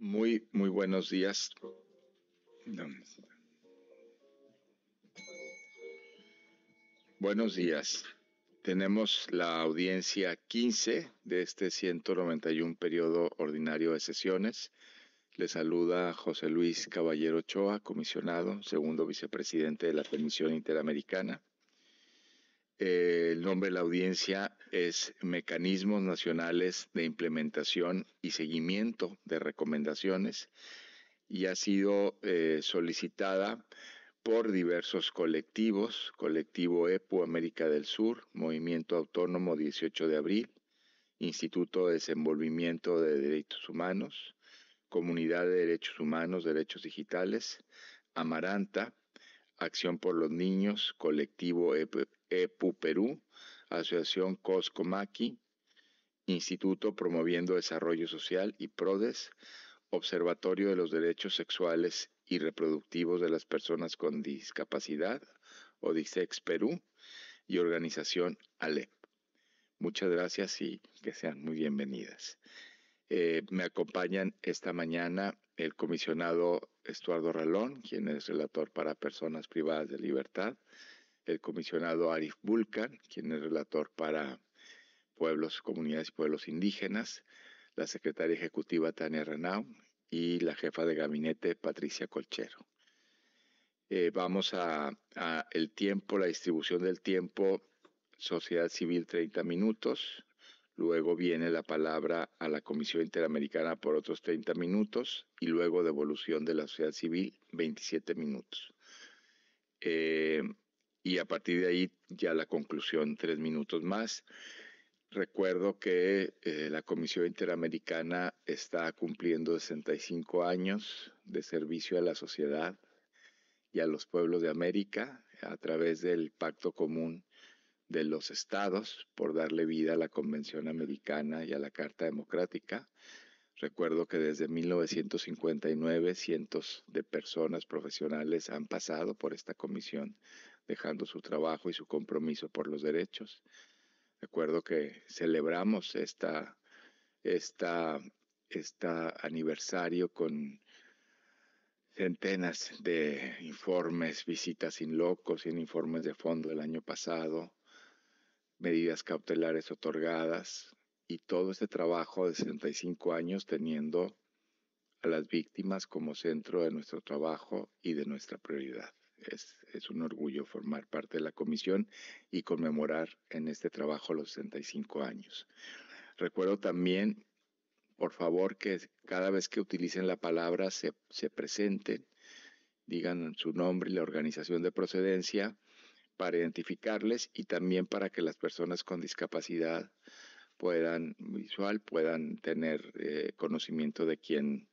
Muy, muy buenos días. Buenos días. Tenemos la audiencia 15 de este 191 periodo ordinario de sesiones. Le saluda José Luis Caballero Ochoa, comisionado, segundo vicepresidente de la Comisión Interamericana. Eh, el nombre de la audiencia es Mecanismos Nacionales de Implementación y Seguimiento de Recomendaciones y ha sido eh, solicitada por diversos colectivos, colectivo EPU América del Sur, Movimiento Autónomo 18 de Abril, Instituto de Desenvolvimiento de Derechos Humanos, Comunidad de Derechos Humanos, Derechos Digitales, Amaranta, Acción por los Niños, Colectivo EPU Perú, Asociación Coscomaki, Instituto Promoviendo Desarrollo Social y PRODES, Observatorio de los Derechos Sexuales y Reproductivos de las Personas con Discapacidad, ODISEX Perú, y Organización ALEP. Muchas gracias y que sean muy bienvenidas. Eh, me acompañan esta mañana el comisionado Estuardo Ralón, quien es relator para personas privadas de libertad, el comisionado Arif Bulkan, quien es relator para pueblos, comunidades y pueblos indígenas, la secretaria ejecutiva Tania Renau y la jefa de gabinete Patricia Colchero. Eh, vamos a, el tiempo, la distribución del tiempo, sociedad civil 30 minutos, luego viene la palabra a la Comisión Interamericana por otros 30 minutos y luego devolución de la sociedad civil 27 minutos. Eh, y a partir de ahí ya la conclusión tres minutos más. Recuerdo que eh, la Comisión Interamericana está cumpliendo 65 años de servicio a la sociedad y a los pueblos de América a través del Pacto Común de los Estados por darle vida a la Convención Americana y a la Carta Democrática. Recuerdo que desde 1959 cientos de personas profesionales han pasado por esta comisión dejando su trabajo y su compromiso por los derechos. Recuerdo que celebramos esta, aniversario con centenas de informes, visitas sin locos, sin informes de fondo del año pasado, medidas cautelares otorgadas y todo este trabajo de 65 años teniendo a las víctimas como centro de nuestro trabajo y de nuestra prioridad. Es, un orgullo formar parte de la comisión y conmemorar en este trabajo los 65 años. Recuerdo también, por favor, que cada vez que utilicen la palabra se, presenten, digan su nombre y la organización de procedencia para identificarles y también para que las personas con discapacidad puedan visual puedan tener eh, conocimiento de quién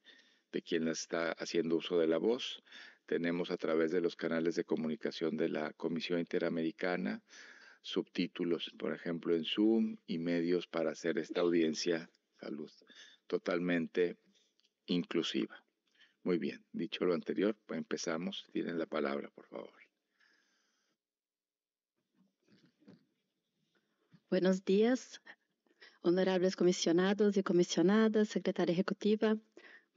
de quién está haciendo uso de la voz tenemos a través de los canales de comunicación de la Comisión Interamericana subtítulos, por ejemplo, en Zoom y medios para hacer esta audiencia salud totalmente inclusiva. Muy bien, dicho lo anterior, empezamos. Tienen la palabra, por favor. Buenos días, honorables comisionados y comisionadas, secretaria ejecutiva,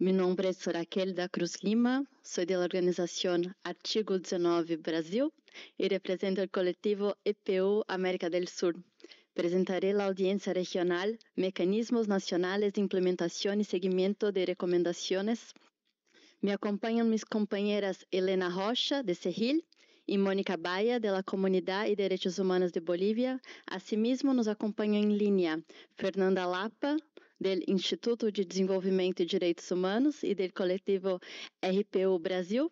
Meu nome é Raquel da Cruz Lima, Sou da organização Artigo 19 Brasil e represento o coletivo EPU América del Sur. Presentaré a audiência regional Mecanismos nacionais de implementação e seguimento de recomendações. Me acompanham mis companheiras Helena Rocha, de Sergil, e Mônica Baia, da Comunidade e Direitos Humanos de Bolívia. Asimismo, nos acompanham em linha Fernanda Lapa, do Instituto de Desenvolvimento e Direitos Humanos e do coletivo RPU Brasil,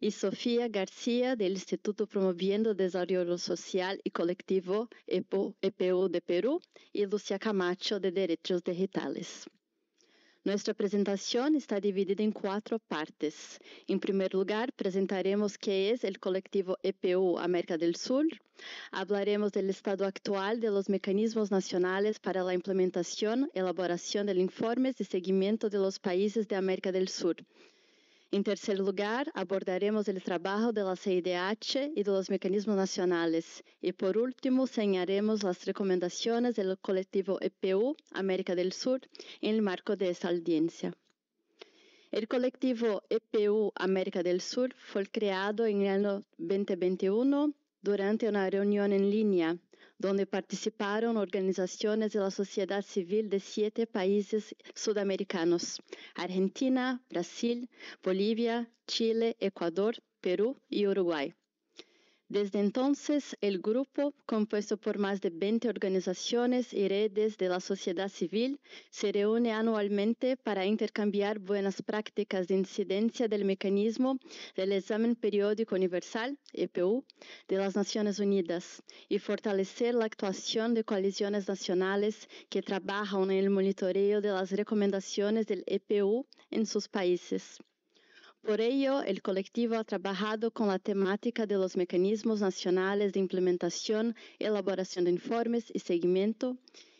e Sofia Garcia do Instituto Promovendo Desarrollo Social e Colectivo EPU de Peru e Lucia Camacho de Direitos Digitales. Nuestra presentación está dividida en cuatro partes. En primer lugar, presentaremos qué es el colectivo EPU América del Sur. Hablaremos del estado actual de los mecanismos nacionales para la implementación, elaboración de informes de seguimiento de los países de América del Sur. En tercer lugar, abordaremos el trabajo de la CIDH y de los mecanismos nacionales. Y por último, señalaremos las recomendaciones del colectivo EPU América del Sur en el marco de esta audiencia. El colectivo EPU América del Sur fue creado en el año 2021 durante una reunión en línea donde participaron organizaciones de la sociedad civil de siete países sudamericanos, Argentina, Brasil, Bolivia, Chile, Ecuador, Perú y Uruguay. Desde entonces, el grupo, compuesto por más de 20 organizaciones y redes de la sociedad civil, se reúne anualmente para intercambiar buenas prácticas de incidencia del mecanismo del examen periódico universal, EPU, de las Naciones Unidas y fortalecer la actuación de coaliciones nacionales que trabajan en el monitoreo de las recomendaciones del EPU en sus países. Por ello, el colectivo ha trabajado con la temática de los mecanismos nacionales de implementación, elaboración de informes y seguimiento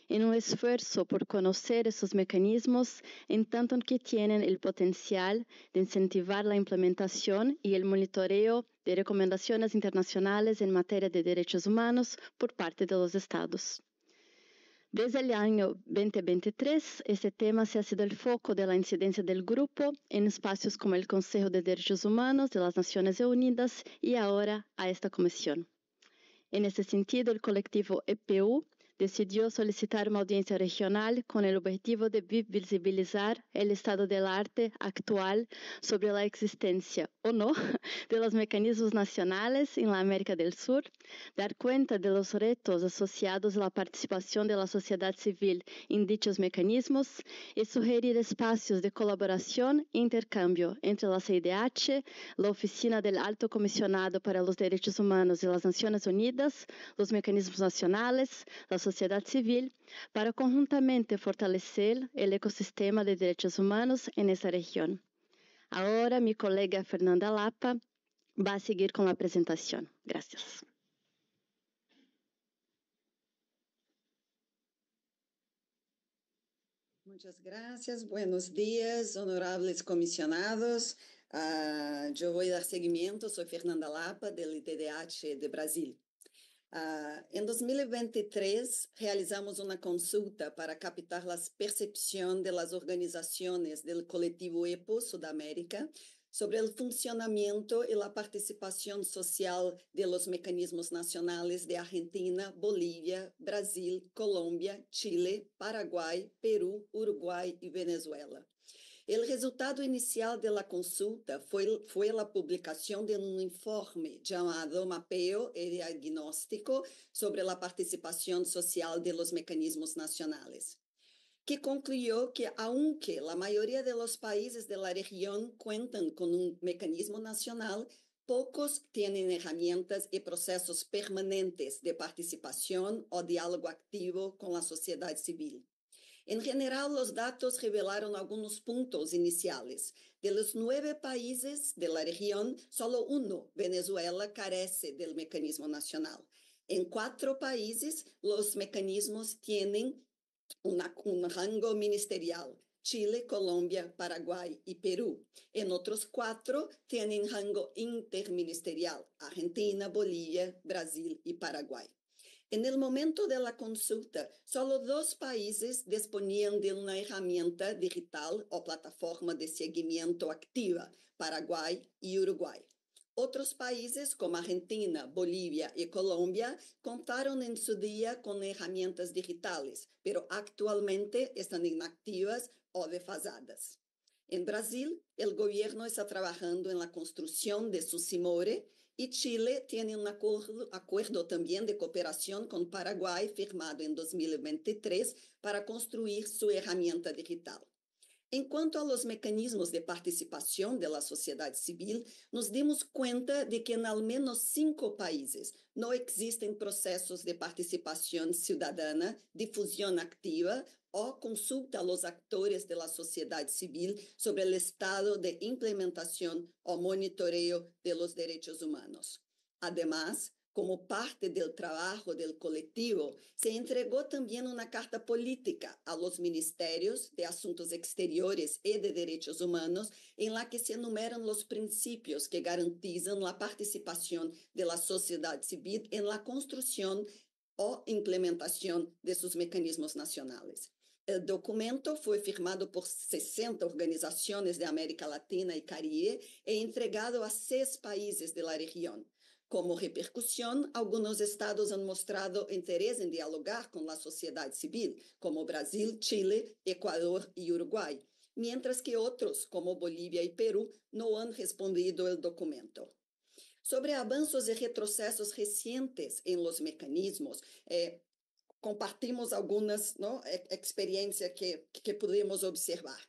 en un esfuerzo por conocer esos mecanismos en tanto que tienen el potencial de incentivar la implementación y el monitoreo de recomendaciones internacionales en materia de derechos humanos por parte de los Estados. Desde el año 2023, este tema se ha sido el foco de la incidencia del grupo en espacios como el Consejo de Derechos Humanos de las Naciones Unidas y ahora a esta comisión. En ese sentido, el colectivo EPU decidió solicitar una audiencia regional con el objetivo de visibilizar el estado del arte actual sobre la existencia o no de los mecanismos nacionales en la América del Sur, dar cuenta de los retos asociados a la participación de la sociedad civil en dichos mecanismos y sugerir espacios de colaboración e intercambio entre la CIDH, la Oficina del Alto Comisionado para los Derechos Humanos de las Naciones Unidas, los mecanismos nacionales, las sociedad civil para conjuntamente fortalecer el ecosistema de derechos humanos en esa región. Ahora mi colega Fernanda Lapa va a seguir con la presentación. Gracias. Muchas gracias, buenos días, honorables comisionados. Ah, yo voy a dar seguimiento, soy Fernanda Lapa del ITDH de Brasil. Uh, em 2023, realizamos uma consulta para captar as percepções das organizações do coletivo EPO Sudamérica sobre o funcionamento e a participação social de los mecanismos nacionales de Argentina, Bolívia, Brasil, Colômbia, Chile, Paraguai, Peru, Uruguai e Venezuela. O resultado inicial da consulta foi, foi a publicação de um informe chamado Mapeo e Diagnóstico sobre a Participação Social de los Mecanismos Nacionales, que concluiu que, aunque a maioria de los países de la región cuentan um mecanismo nacional, Poucos têm ferramentas e processos permanentes de participação ou diálogo ativo com a sociedade civil. En general, los datos revelaron algunos puntos iniciales. De los nueve países de la región, solo uno, Venezuela, carece del mecanismo nacional. En cuatro países, los mecanismos tienen un rango ministerial. Chile, Colombia, Paraguay y Perú. En otros cuatro tienen rango interministerial, Argentina, Bolivia, Brasil y Paraguay. En el momento de la consulta, solo dos países disponían de una herramienta digital o plataforma de seguimiento activa, Paraguay y Uruguay. Otros países como Argentina, Bolivia y Colombia contaron en su día con herramientas digitales, pero actualmente están inactivas o defasadas. En Brasil, el gobierno está trabajando en la construcción de su simore E Chile tem um acordo acordo también de com o Paraguai firmado em 2023 para construir sua ferramenta digital. Enquanto cuanto a los mecanismos de participação da sociedade civil, nos dimos conta de que em al menos cinco países não existem processos de participação cidadã, difusão activa o consulta a los actores de la sociedad civil sobre el estado de implementación o monitoreo de los derechos humanos. Además, como parte del trabajo del colectivo, se entregó también una carta política a los ministerios de Asuntos Exteriores y de Derechos Humanos, en la que se enumeran los principios que garantizan la participación de la sociedad civil en la construcción o implementación de sus mecanismos nacionales. o eh, documento foi firmado por 60 organizações de América Latina e Caribe e entregado a seis países da região. Como repercussão, alguns estados han mostrado interesse em dialogar com a sociedade civil, como Brasil, Chile, Equador e Uruguai, mientras que outros, como Bolívia e Peru, não han respondido ao documento. Sobre avanços e retrocessos recentes em los mecanismos, eh, compartimos algumas não, experiências que, que podemos observar.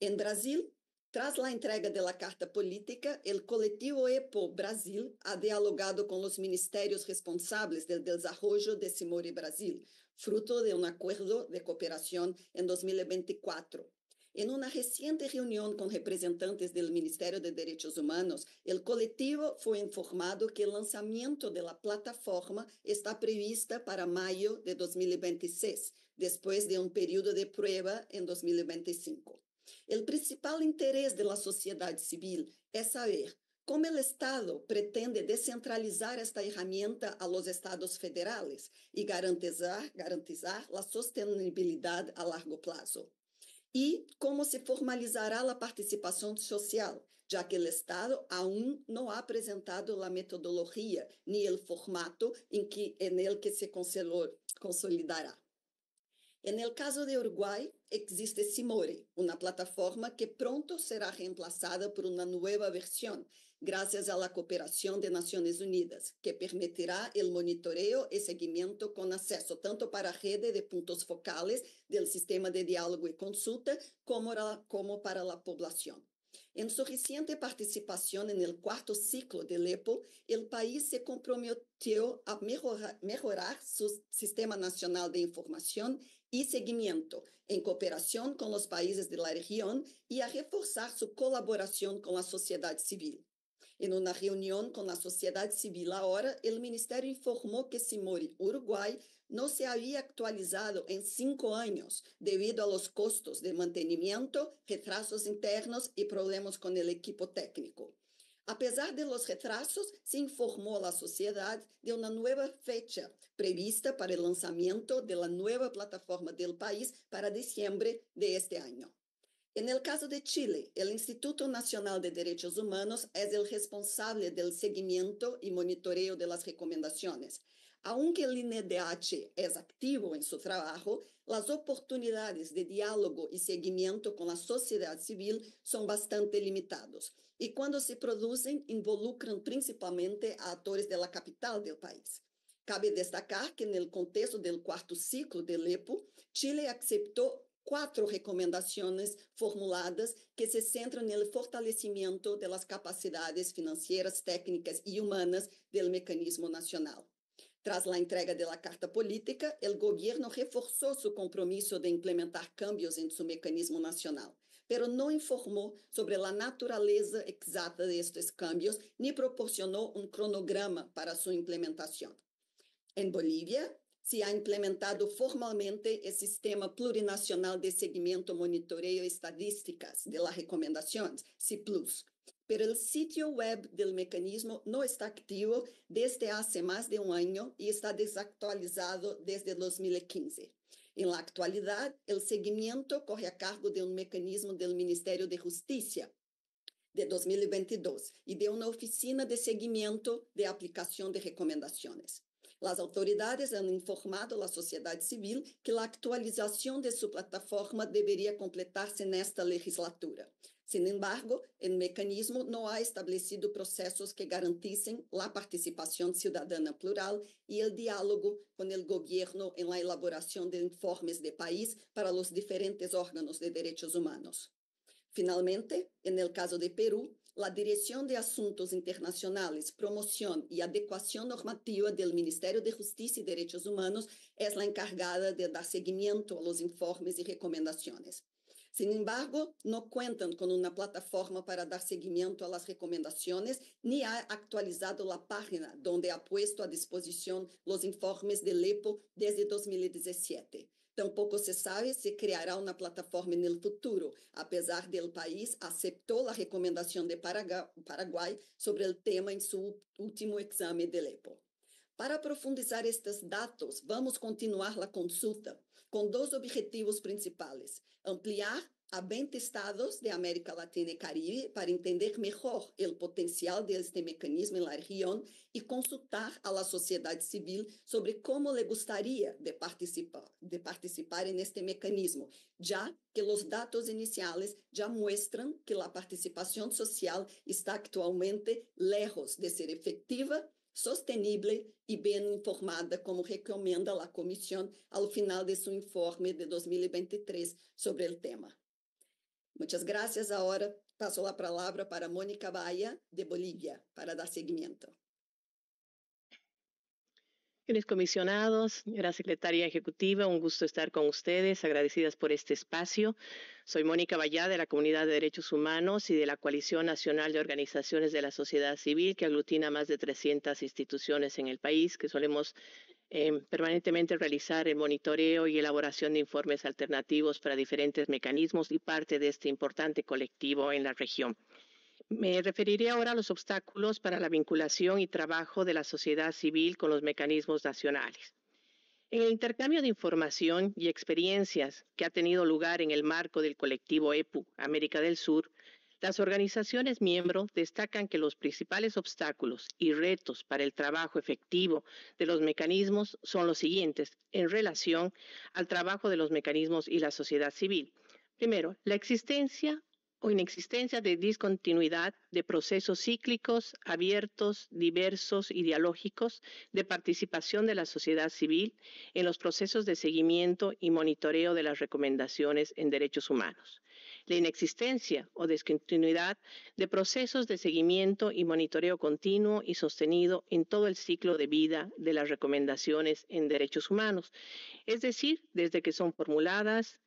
Em Brasil, tras a entrega da carta política, o coletivo EPO Brasil ha dialogado com os ministérios responsáveis do desenvolvimento de Simori Brasil, fruto de um acordo de cooperação em 2024. En una reciente reunión con representantes del Ministerio de Derechos Humanos, el colectivo fue informado que el lanzamiento de la plataforma está prevista para mayo de 2026, después de un periodo de prueba en 2025. El principal interés de la sociedad civil es saber como o Estado pretende descentralizar esta ferramenta a los estados federales e garantizar, garantizar a sustentabilidade a largo prazo? E como se formalizará a participação social, Já que o Estado aún não ha a metodologia nem o formato em que, en el que se consolidará. En el caso de Uruguay, existe Simore, uma plataforma que pronto será reemplazada por uma nova versão gracias a la cooperación de Naciones Unidas, que permitirá el monitoreo y seguimiento con acceso tanto para rede de puntos focales del sistema de diálogo y consulta como, la, como para la población. En su reciente participación en el cuarto ciclo del EPO, el país se comprometió a melhorar mejorar, su Sistema Nacional de Información y Seguimiento en cooperación con los países de la región y a reforzar su colaboración con la sociedad civil. E na reunião com a sociedade civil, agora, o Ministério informou que Simori Uruguai não se havia atualizado em cinco anos, devido a custos de mantenimento, retrasos internos e problemas com o equipo técnico. Apesar de los retrasos, se informou a sociedade de uma nova fecha prevista para o lançamento da nova plataforma do país para dezembro de este ano. E no caso de Chile, o Instituto Nacional de Derechos Humanos é o responsável del seguimento e monitoreo das recomendações. Aunque o INEDH es activo em seu trabalho, las oportunidades de diálogo e seguimento com la sociedad civil son bastante limitados e cuando se producen involucran principalmente a actores de la capital del país. Cabe destacar que no contexto del cuarto ciclo del EPO, Chile aceptó quatro recomendações formuladas que se centram no fortalecimento das capacidades financeiras, técnicas e humanas do mecanismo nacional. Tras a entrega da Carta Política, o governo reforçou seu compromisso de implementar cambios em seu mecanismo nacional, pero não informou sobre a natureza exata de estos cambios nem proporcionou um cronograma para sua implementação. Em Bolívia se há implementado formalmente o Sistema Plurinacional de Segmento Monitoreo Estadísticas de las Recomendaciones, CIPLUS. Pero el sitio web del mecanismo no está activo desde hace más de un año y está desactualizado desde 2015. En la actualidad, el seguimiento corre a cargo de un mecanismo del Ministerio de Justicia, de 2022 e de uma oficina de seguimento de aplicação de recomendações. As autoridades han informado a sociedade civil que a atualização de sua plataforma deveria completar-se nesta legislatura. Sin embargo, o mecanismo não ha estabelecido processos que garanticen a participação ciudadana plural e o diálogo com o governo em la elaboración de informes de país para os diferentes órganos de direitos humanos. Finalmente, en el caso de Peru a Direção de Assuntos Internacionais, Promoção e Adequação Normativa do Ministério de Justiça e Derechos Humanos é a encargada de dar seguimento a informes e recomendações. Sin embargo, não cuentan com uma plataforma para dar seguimento a recomendações, nem ni ha página onde ha puesto a disposição os informes do EPO desde 2017. Tampouco se sabe se criará na plataforma no futuro, apesar de o país aceitou a recomendação de Paraguai sobre o tema em seu último exame de EPO. Para profundizar estes dados, vamos continuar a consulta com dois objetivos principais: ampliar a 20 estados de América Latina e Caribe para entender melhor o potencial deste este mecanismo en la región consultar a la civil sobre como le gustaría de participar, de participar neste este mecanismo, já que los datos iniciales já muestran que la participación social está actualmente lejos de ser efectiva sostenible e bien informada, como recomienda la Comisión ao final de seu informe de 2023 sobre o tema. Muchas gracias. Ahora paso la palabra para Mónica Valla de Bolivia para dar seguimiento. Queridos comisionados, señora secretaria ejecutiva, un gusto estar con ustedes, agradecidas por este espacio. Soy Mónica Vallá de la Comunidad de Derechos Humanos y de la Coalición Nacional de Organizaciones de la Sociedad Civil, que aglutina más de 300 instituciones en el país, que solemos Em, permanentemente realizar el monitoreo y elaboración de informes alternativos para diferentes mecanismos y parte de este importante colectivo en la región. Me referiré ahora a los obstáculos para la vinculación y trabajo de la sociedad civil con los mecanismos nacionales. En el intercambio de información y experiencias que ha tenido lugar en el marco del colectivo EPU América del Sur, las organizaciones miembro destacan que los principales obstáculos y retos para el trabajo efectivo de los mecanismos son los siguientes en relación al trabajo de los mecanismos y la sociedad civil. Primero, la existencia o inexistencia de discontinuidad de procesos cíclicos, abiertos, diversos ideológicos de participación de la sociedad civil en los procesos de seguimiento y monitoreo de las recomendaciones en derechos humanos la inexistencia o descontinuidad de procesos de seguimiento y monitoreo continuo y sostenido en todo el ciclo de vida de las recomendaciones en derechos humanos, es decir, desde que son formuladas,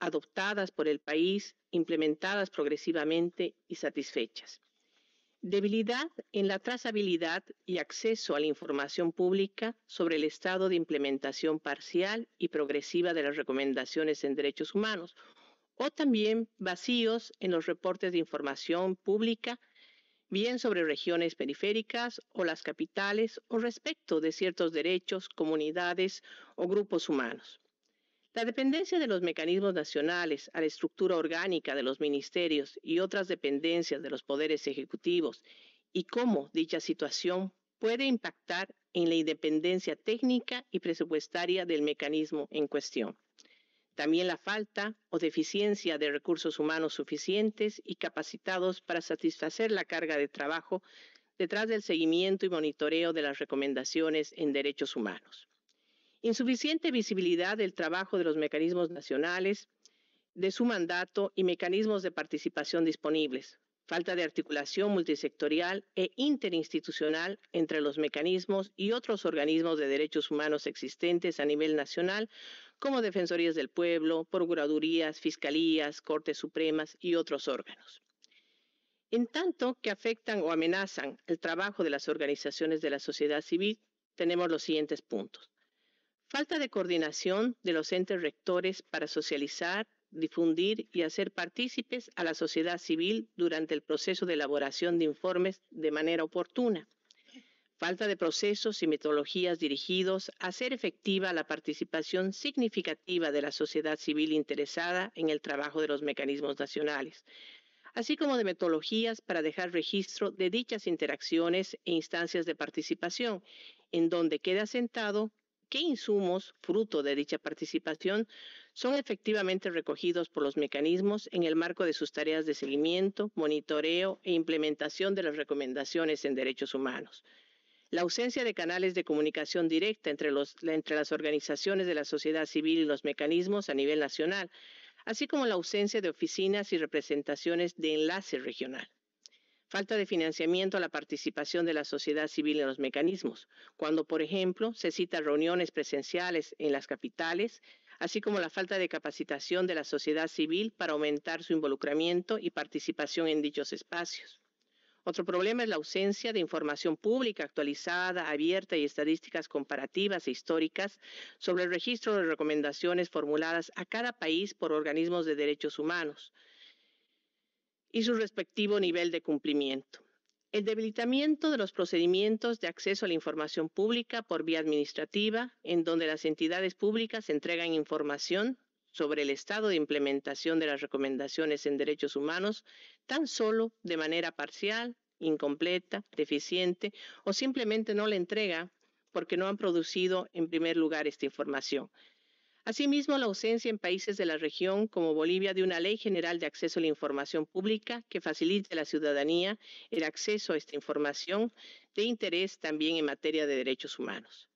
adoptadas por el país, implementadas progresivamente y satisfechas. Debilidad en la trazabilidad y acceso a la información pública sobre el estado de implementación parcial y progresiva de las recomendaciones en derechos humanos, o también vacíos en los reportes de información pública, bien sobre regiones periféricas o las capitales o respecto de ciertos derechos, comunidades o grupos humanos. La dependencia de los mecanismos nacionales a la estructura orgánica de los ministerios y otras dependencias de los poderes ejecutivos y cómo dicha situación puede impactar en la independencia técnica y presupuestaria del mecanismo en cuestión. También la falta o deficiencia de recursos humanos suficientes y capacitados para satisfacer la carga de trabajo detrás del seguimiento y monitoreo de las recomendaciones en derechos humanos. Insuficiente visibilidad del trabajo de los mecanismos nacionales, de su mandato y mecanismos de participación disponibles. Falta de articulación multisectorial e interinstitucional entre los mecanismos y otros organismos de derechos humanos existentes a nivel nacional como defensorías del pueblo, procuradurías, fiscalías, cortes supremas y otros órganos. En tanto que afectan o amenazan el trabajo de las organizaciones de la sociedad civil, tenemos los siguientes puntos. Falta de coordinación de los entes rectores para socializar, difundir y hacer partícipes a la sociedad civil durante el proceso de elaboración de informes de manera oportuna falta de procesos y metodologías dirigidos a hacer efectiva la participación significativa de la sociedad civil interesada en el trabajo de los mecanismos nacionales, así como de metodologías para dejar registro de dichas interacciones e instancias de participación, en donde queda asentado qué insumos, fruto de dicha participación, son efectivamente recogidos por los mecanismos en el marco de sus tareas de seguimiento, monitoreo e implementación de las recomendaciones en derechos humanos. La ausencia de canales de comunicación directa entre, las organizaciones de la sociedad civil y los mecanismos a nivel nacional, así como la ausencia de oficinas y representaciones de enlace regional. Falta de financiamiento a la participación de la sociedad civil en los mecanismos, cuando, por ejemplo, se citan reuniones presenciales en las capitales, así como la falta de capacitación de la sociedad civil para aumentar su involucramiento y participación en dichos espacios. Otro problema es la ausencia de información pública actualizada, abierta y estadísticas comparativas e históricas sobre el registro de recomendaciones formuladas a cada país por organismos de derechos humanos y su respectivo nivel de cumplimiento. El debilitamiento de los procedimientos de acceso a la información pública por vía administrativa, en donde las entidades públicas entregan información sobre el estado de implementación de las recomendaciones en derechos humanos tan solo de manera parcial, incompleta, deficiente o simplemente no la entrega porque no han producido en primer lugar esta información. Asimismo, la ausencia en países de la región como Bolivia de una ley general de acceso a la información pública que facilite a la ciudadanía el acceso a esta información de interés también en materia de derechos humanos.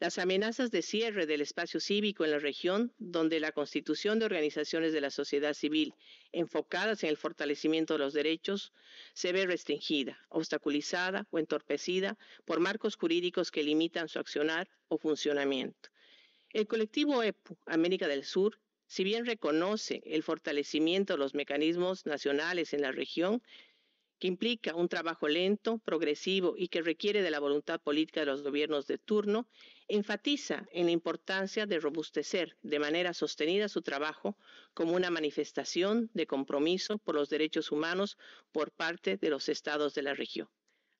Las amenazas de cierre del espacio cívico en la región, donde la constitución de organizaciones de la sociedad civil enfocadas en el fortalecimiento de los derechos se ve restringida, obstaculizada o entorpecida por marcos jurídicos que limitan su accionar o funcionamiento. El colectivo EPU, América del Sur, si bien reconoce el fortalecimiento de los mecanismos nacionales en la región, que implica un trabajo lento, progresivo y que requiere de la voluntad política de los gobiernos de turno, enfatiza en la importancia de robustecer de manera sostenida su trabajo como una manifestación de compromiso por los derechos humanos por parte de los estados de la región.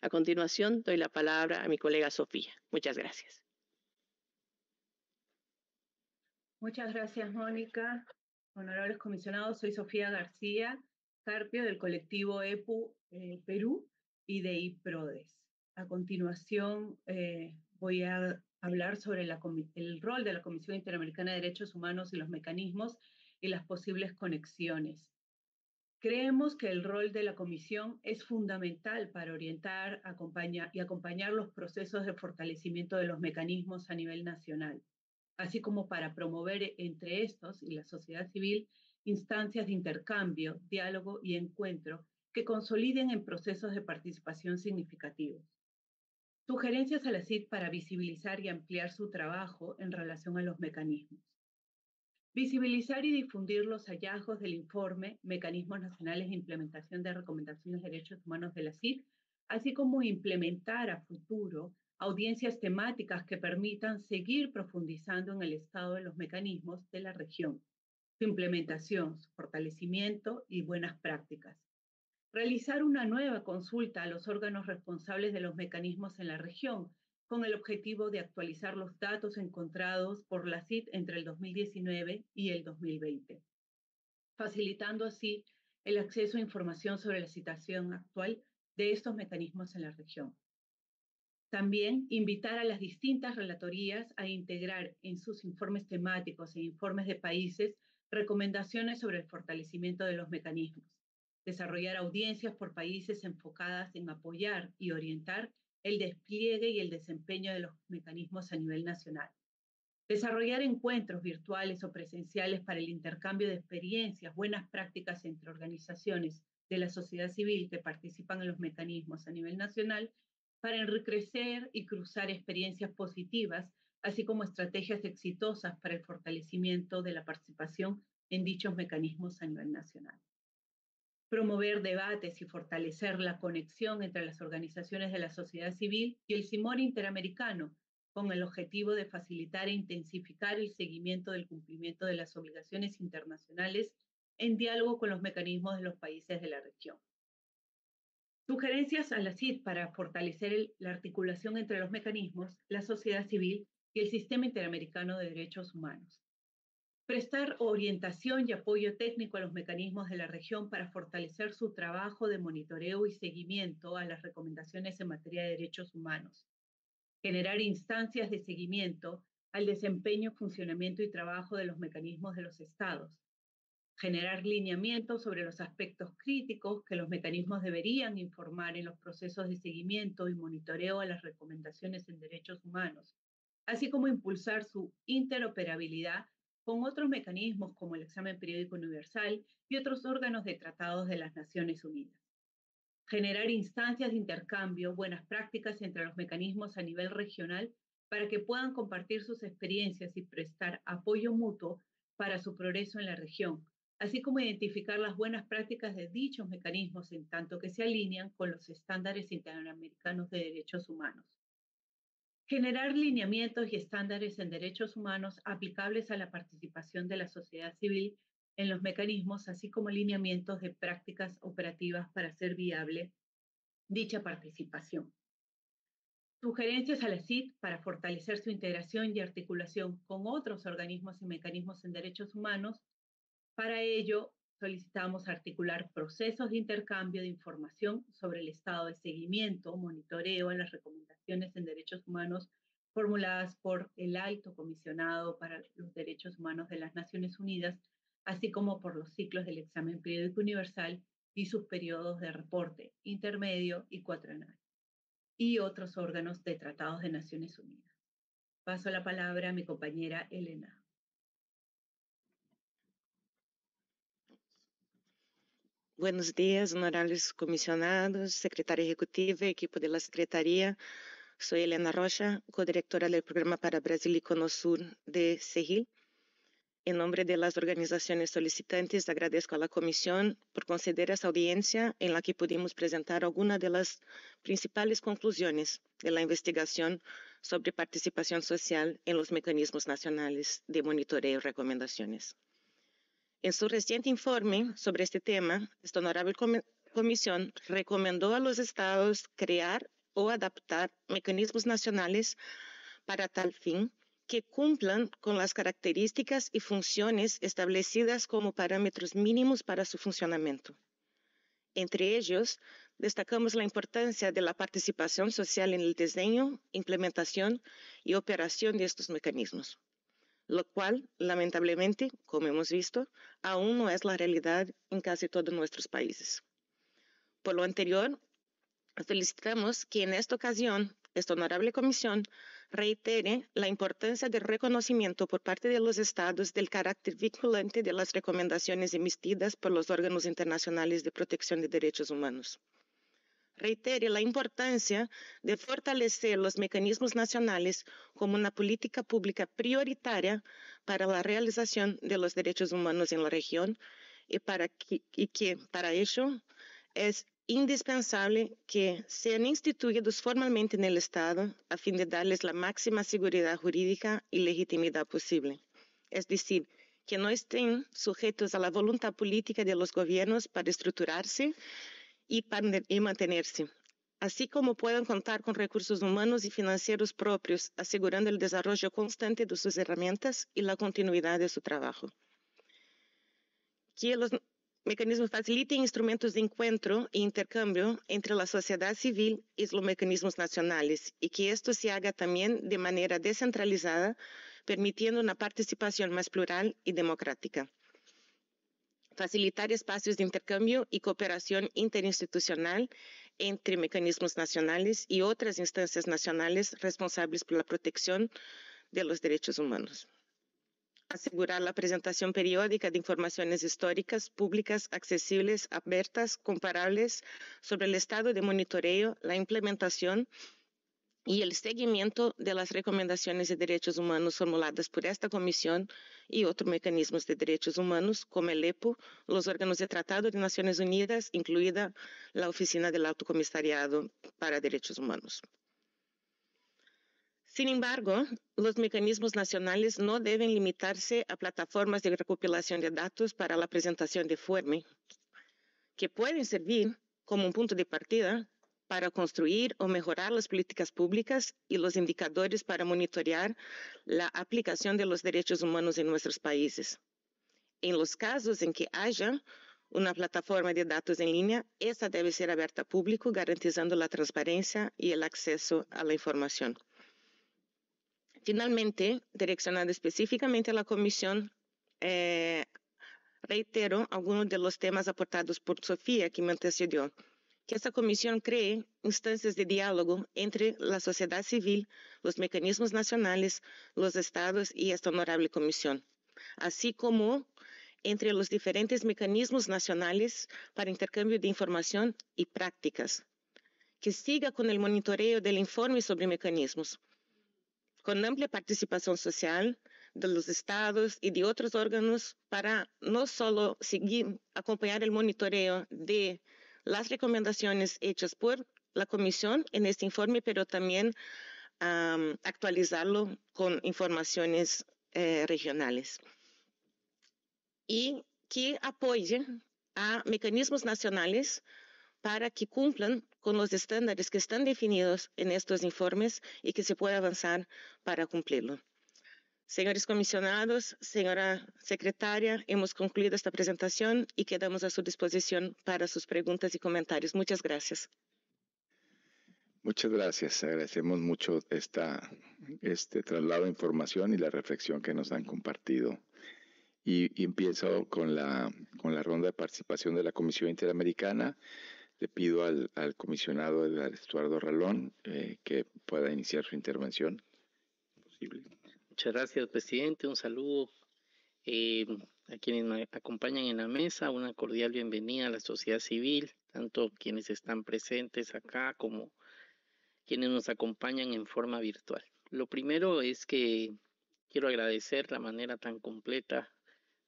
A continuación, doy la palabra a mi colega Sofía. Muchas gracias. Muchas gracias, Mónica. Honorables comisionados, soy Sofía García Carpio del colectivo EPU eh, Perú y de IPRODES. A continuación, eh, voy a hablar sobre el rol de la Comisión Interamericana de Derechos Humanos y los mecanismos y las posibles conexiones. Creemos que el rol de la Comisión es fundamental para orientar acompañar y acompañar los procesos de fortalecimiento de los mecanismos a nivel nacional, así como para promover entre estos y la sociedad civil instancias de intercambio, diálogo y encuentro que consoliden en procesos de participación significativos. Sugerencias a la CID para visibilizar y ampliar su trabajo en relación a los mecanismos. Visibilizar y difundir los hallazgos del informe Mecanismos Nacionales de Implementación de Recomendaciones de Derechos Humanos de la CID, así como implementar a futuro audiencias temáticas que permitan seguir profundizando en el estado de los mecanismos de la región, su implementación, su fortalecimiento y buenas prácticas realizar una nueva consulta a los órganos responsables de los mecanismos en la región, con el objetivo de actualizar los datos encontrados por la CID entre el 2019 y el 2020, facilitando así el acceso a información sobre la situación actual de estos mecanismos en la región. También invitar a las distintas relatorías a integrar en sus informes temáticos e informes de países recomendaciones sobre el fortalecimiento de los mecanismos desarrollar audiencias por países enfocadas en apoyar y orientar el despliegue y el desempeño de los mecanismos a nivel nacional. Desarrollar encuentros virtuales o presenciales para el intercambio de experiencias, buenas prácticas entre organizaciones de la sociedad civil que participan en los mecanismos a nivel nacional para enriquecer y cruzar experiencias positivas, así como estrategias exitosas para el fortalecimiento de la participación en dichos mecanismos a nivel nacional promover debates y fortalecer la conexión entre las organizaciones de la sociedad civil y el simón interamericano, con el objetivo de facilitar e intensificar el seguimiento del cumplimiento de las obligaciones internacionales en diálogo con los mecanismos de los países de la región. Sugerencias a la CID para fortalecer la articulación entre los mecanismos, la sociedad civil y el sistema interamericano de derechos humanos prestar orientación y apoyo técnico a los mecanismos de la región para fortalecer su trabajo de monitoreo y seguimiento a las recomendaciones en materia de derechos humanos, generar instancias de seguimiento al desempeño, funcionamiento y trabajo de los mecanismos de los estados, generar lineamientos sobre los aspectos críticos que los mecanismos deberían informar en los procesos de seguimiento y monitoreo a las recomendaciones en derechos humanos, así como impulsar su interoperabilidad con otros mecanismos como el examen periódico universal y otros órganos de tratados de las Naciones Unidas. Generar instancias de intercambio, buenas prácticas entre los mecanismos a nivel regional para que puedan compartir sus experiencias y prestar apoyo mutuo para su progreso en la región, así como identificar las buenas prácticas de dichos mecanismos en tanto que se alinean con los estándares interamericanos de derechos humanos generar lineamientos y estándares en derechos humanos aplicables a la participación de la sociedad civil en los mecanismos, así como lineamientos de prácticas operativas para hacer viable dicha participación. Sugerencias a la CID para fortalecer su integración y articulación con otros organismos y mecanismos en derechos humanos. Para ello, Solicitamos articular procesos de intercambio de información sobre el estado de seguimiento, monitoreo en las recomendaciones en derechos humanos formuladas por el alto comisionado para los derechos humanos de las Naciones Unidas, así como por los ciclos del examen periódico universal y sus periodos de reporte intermedio y cuatrenal, y otros órganos de tratados de Naciones Unidas. Paso la palabra a mi compañera Elena. Buenos días, honorables comisionados, secretaria ejecutiva, equipo de la Secretaría. Soy Elena Rocha, codirectora del programa para Brasil y Cono Sur de CEGIL. En nombre de las organizaciones solicitantes, agradezco a la Comisión por conceder esta audiencia en la que pudimos presentar algunas de las principales conclusiones de la investigación sobre participación social en los mecanismos nacionales de monitoreo y recomendaciones. En su reciente informe sobre este tema, esta honorable comisión recomendó a los estados crear o adaptar mecanismos nacionales para tal fin que cumplan con las características y funciones establecidas como parámetros mínimos para su funcionamiento. Entre ellos, destacamos la importancia de la participación social en el diseño, implementación y operación de estos mecanismos lo cual, lamentablemente, como hemos visto, aún no es la realidad en casi todos nuestros países. Por lo anterior, felicitamos que en esta ocasión esta honorable comisión reitere la importancia del reconocimiento por parte de los estados del carácter vinculante de las recomendaciones emitidas por los órganos internacionales de protección de derechos humanos reitere la importancia de fortalecer los mecanismos nacionales como una política pública prioritaria para la realización de los derechos humanos en la región y, para y que para ello es indispensable que sean instituidos formalmente en el Estado a fin de darles la máxima seguridad jurídica y legitimidad posible. Es decir, que no estén sujetos a la voluntad política de los gobiernos para estructurarse y, mantenerse así como puedan contar con recursos humanos y financieros propios, asegurando el desarrollo constante de sus herramientas y la continuidad de su trabajo. Que los mecanismos faciliten instrumentos de encuentro e intercambio entre la sociedad civil y los mecanismos nacionales y que esto se haga también de manera descentralizada, permitiendo una participación más plural y democrática facilitar espacios de intercambio y cooperación interinstitucional entre mecanismos nacionales y otras instancias nacionales responsables por la protección de los derechos humanos. Asegurar la presentación periódica de informaciones históricas públicas, accesibles, abiertas, comparables sobre el estado de monitoreo, la implementación y el seguimiento de las recomendaciones de derechos humanos formuladas por esta comisión y otros mecanismos de derechos humanos, como el EPO, los órganos de Tratado de Naciones Unidas, incluida la Oficina del Alto Comisariado para Derechos Humanos. Sin embargo, los mecanismos nacionales no deben limitarse a plataformas de recopilación de datos para la presentación de informe, que pueden servir como un punto de partida para construir o mejorar las políticas públicas y los indicadores para monitorear la aplicación de los derechos humanos en nuestros países. En los casos en que haya una plataforma de datos en línea, esta debe ser abierta al público, garantizando la transparencia y el acceso a la información. Finalmente, direccionada específicamente a la Comisión, eh, reitero algunos de los temas aportados por Sofía, que me antecedió que esta comisión cree instancias de diálogo entre la sociedad civil, los mecanismos nacionales, los estados y esta honorable comisión, así como entre los diferentes mecanismos nacionales para intercambio de información y prácticas, que siga con el monitoreo del informe sobre mecanismos, con amplia participación social de los estados y de otros órganos para no solo seguir acompañar el monitoreo de las recomendaciones hechas por la comisión en este informe, pero también actualizarlo con informaciones eh, regionales. Y que apoye a mecanismos nacionales para que cumplan con los estándares que están definidos en estos informes y que se pueda avanzar para cumplirlo. Señores comisionados, señora secretaria, hemos concluido esta presentación y quedamos a su disposición para sus preguntas y comentarios. Muchas gracias. Muchas gracias. Agradecemos mucho esta, este traslado de información y la reflexión que nos han compartido. Y, empiezo con la, con la ronda de participación de la Comisión Interamericana. Le pido al, comisionado Eduardo Ralón eh, que pueda iniciar su intervención. Posible. Muchas gracias, presidente. Un saludo eh, a quienes nos acompañan en la mesa. Una cordial bienvenida a la sociedad civil, tanto quienes están presentes acá como quienes nos acompañan en forma virtual. Lo primero es que quiero agradecer la manera tan completa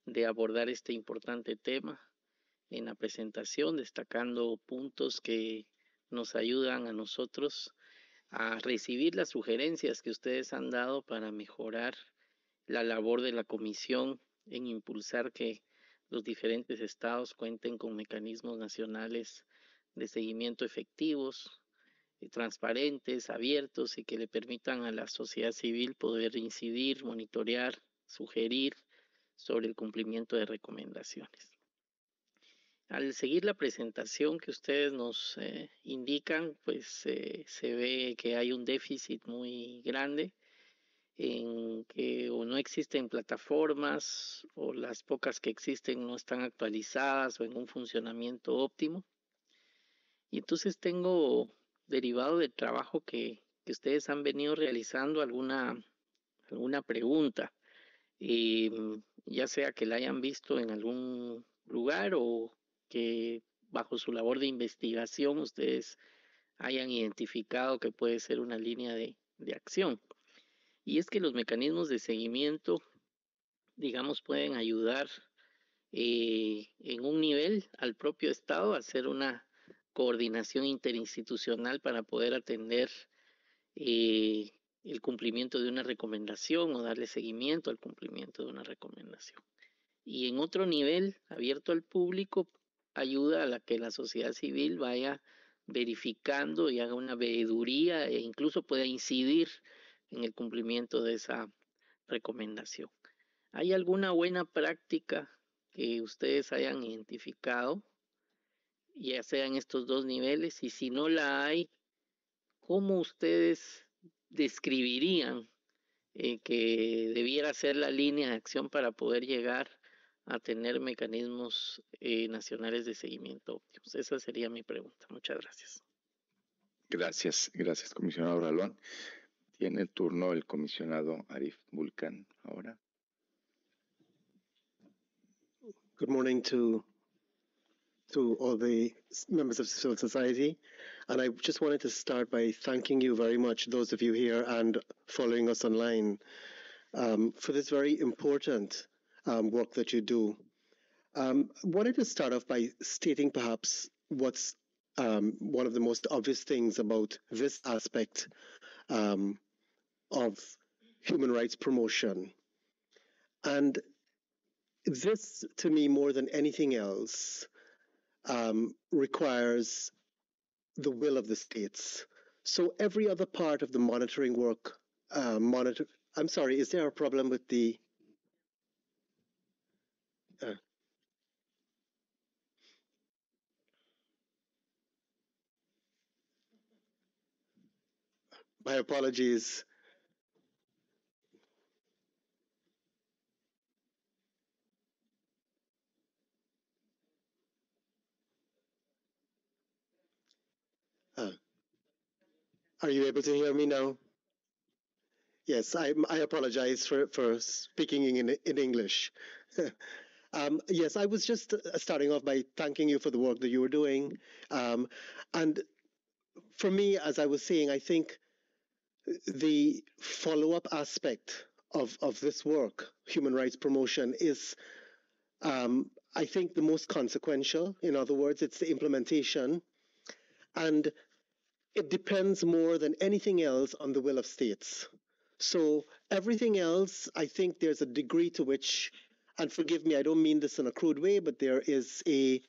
de abordar este importante tema en la presentación, destacando puntos que nos ayudan a nosotros a recibir las sugerencias que ustedes han dado para mejorar la labor de la comisión en impulsar que los diferentes estados cuenten con mecanismos nacionales de seguimiento efectivos, eh, transparentes, abiertos y que le permitan a la sociedad civil poder incidir, monitorear, sugerir sobre el cumplimiento de recomendaciones al seguir la presentación que ustedes nos eh, indican, pues eh, se ve que hay un déficit muy grande en que o no existen plataformas o las pocas que existen no están actualizadas o en un funcionamiento óptimo. Y entonces tengo derivado del trabajo que, ustedes han venido realizando alguna, alguna pregunta, em, ya sea que la hayan visto en algún lugar o que bajo su labor de investigación ustedes hayan identificado que puede ser una línea de, acción. Y es que los mecanismos de seguimiento, digamos, pueden ayudar eh, en un nivel al propio Estado a hacer una coordinación interinstitucional para poder atender eh, el cumplimiento de una recomendación o darle seguimiento al cumplimiento de una recomendación. Y en otro nivel, abierto al público, ayuda a la que la sociedad civil vaya verificando y haga una veeduría e incluso pueda incidir en el cumplimiento de esa recomendación. ¿Hay alguna buena práctica que ustedes hayan identificado, ya sean estos dos niveles? Y si no la hay, ¿cómo ustedes describirían eh, que debiera ser la línea de acción para poder llegar a tener mecanismos eh, nacionales de seguimiento óptimos? Pues, esa sería mi pregunta. Muchas gracias. Gracias, gracias, comisionado Ralón. Tiene el turno el comisionado Arif Vulcan ahora. Good morning to to all the members of civil society. And I just wanted to start by thanking you very much, those of you here and following us online, um, for this very important um, work that you do. Um, wanted to start off by stating perhaps what's um, one of the most obvious things about this aspect um, of human rights promotion. And this, to me, more than anything else, um, requires the will of the states. So every other part of the monitoring work, uh, monitor. I'm sorry, is there a problem with the my apologies. Uh, are you able to hear me now? Yes, I, I apologize for, for speaking in, in English. Um, yes, I was just uh, starting off by thanking you for the work that you were doing. Um, and for me, as I was saying, I think the follow up aspect of, of this work, human rights promotion, is, um, I think, the most consequential. In other words, it's the implementation. And it depends more than anything else on the will of states. So everything else, I think there's a degree to which and forgive me, I don't mean this in a crude way, but there is a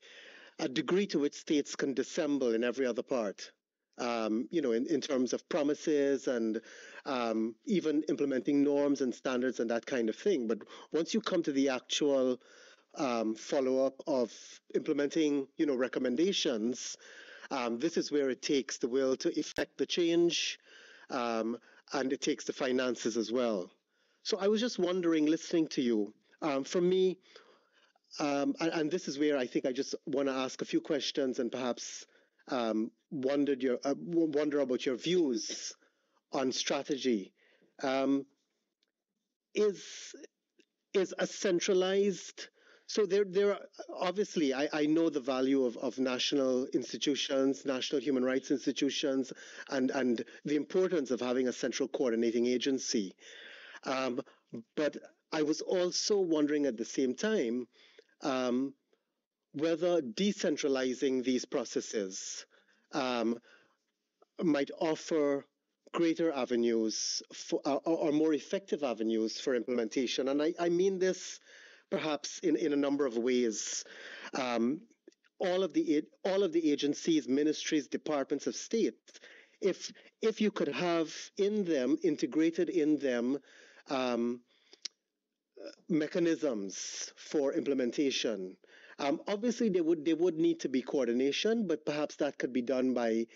a degree to which states can dissemble in every other part. Um, you know, in, in terms of promises and um, even implementing norms and standards and that kind of thing. But once you come to the actual um, follow up of implementing, you know, recommendations, um, this is where it takes the will to effect the change, um, and it takes the finances as well. So I was just wondering, listening to you, um, me, um, and, and, this is where I think I just want to ask a few questions and perhaps um, wondered your uh, wonder about your views on strategy. Um, is is a centralized so there there are, obviously I, I know the value of, of national institutions, national human rights institutions, and and the importance of having a central coordinating agency. Um, but I was also wondering at the same time um, whether decentralizing these processes um, might offer greater avenues for, or more effective avenues for implementation. And I, I, mean this perhaps in, in a number of ways. Um, all of the all of the agencies, ministries, departments of state, if if you could have in them integrated in them um, mechanisms for implementation. Um, obviously, there would there would need to be coordination, but perhaps that could be done by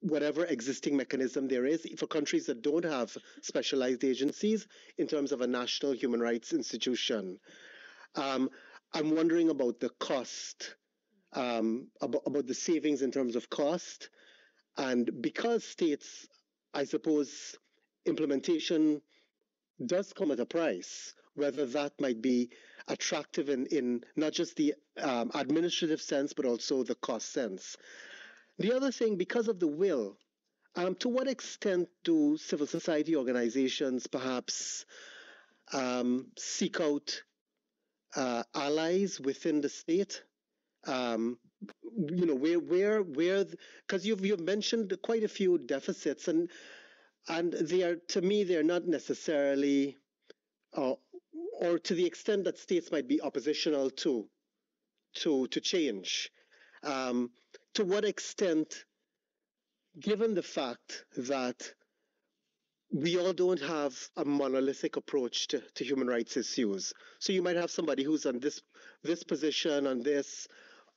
whatever existing mechanism there is for countries that don't have specialized agencies in terms of a national human rights institution. Um, I'm wondering about the cost, um, about, about the savings in terms of cost. And because states, I suppose, implementation does come at a price, whether that might be attractive in, in not just the um, administrative sense, but also the cost sense. The other thing, because of the will, um, to what extent do civil society organizations perhaps um, seek out uh, allies within the state? Um, you know where where where because you've you've mentioned quite a few deficits and and they are to me they're not necessarily uh, or to the extent that states might be oppositional to to to change um, to what extent given the fact that we all don't have a monolithic approach to, to human rights issues so you might have somebody who's on this this position on this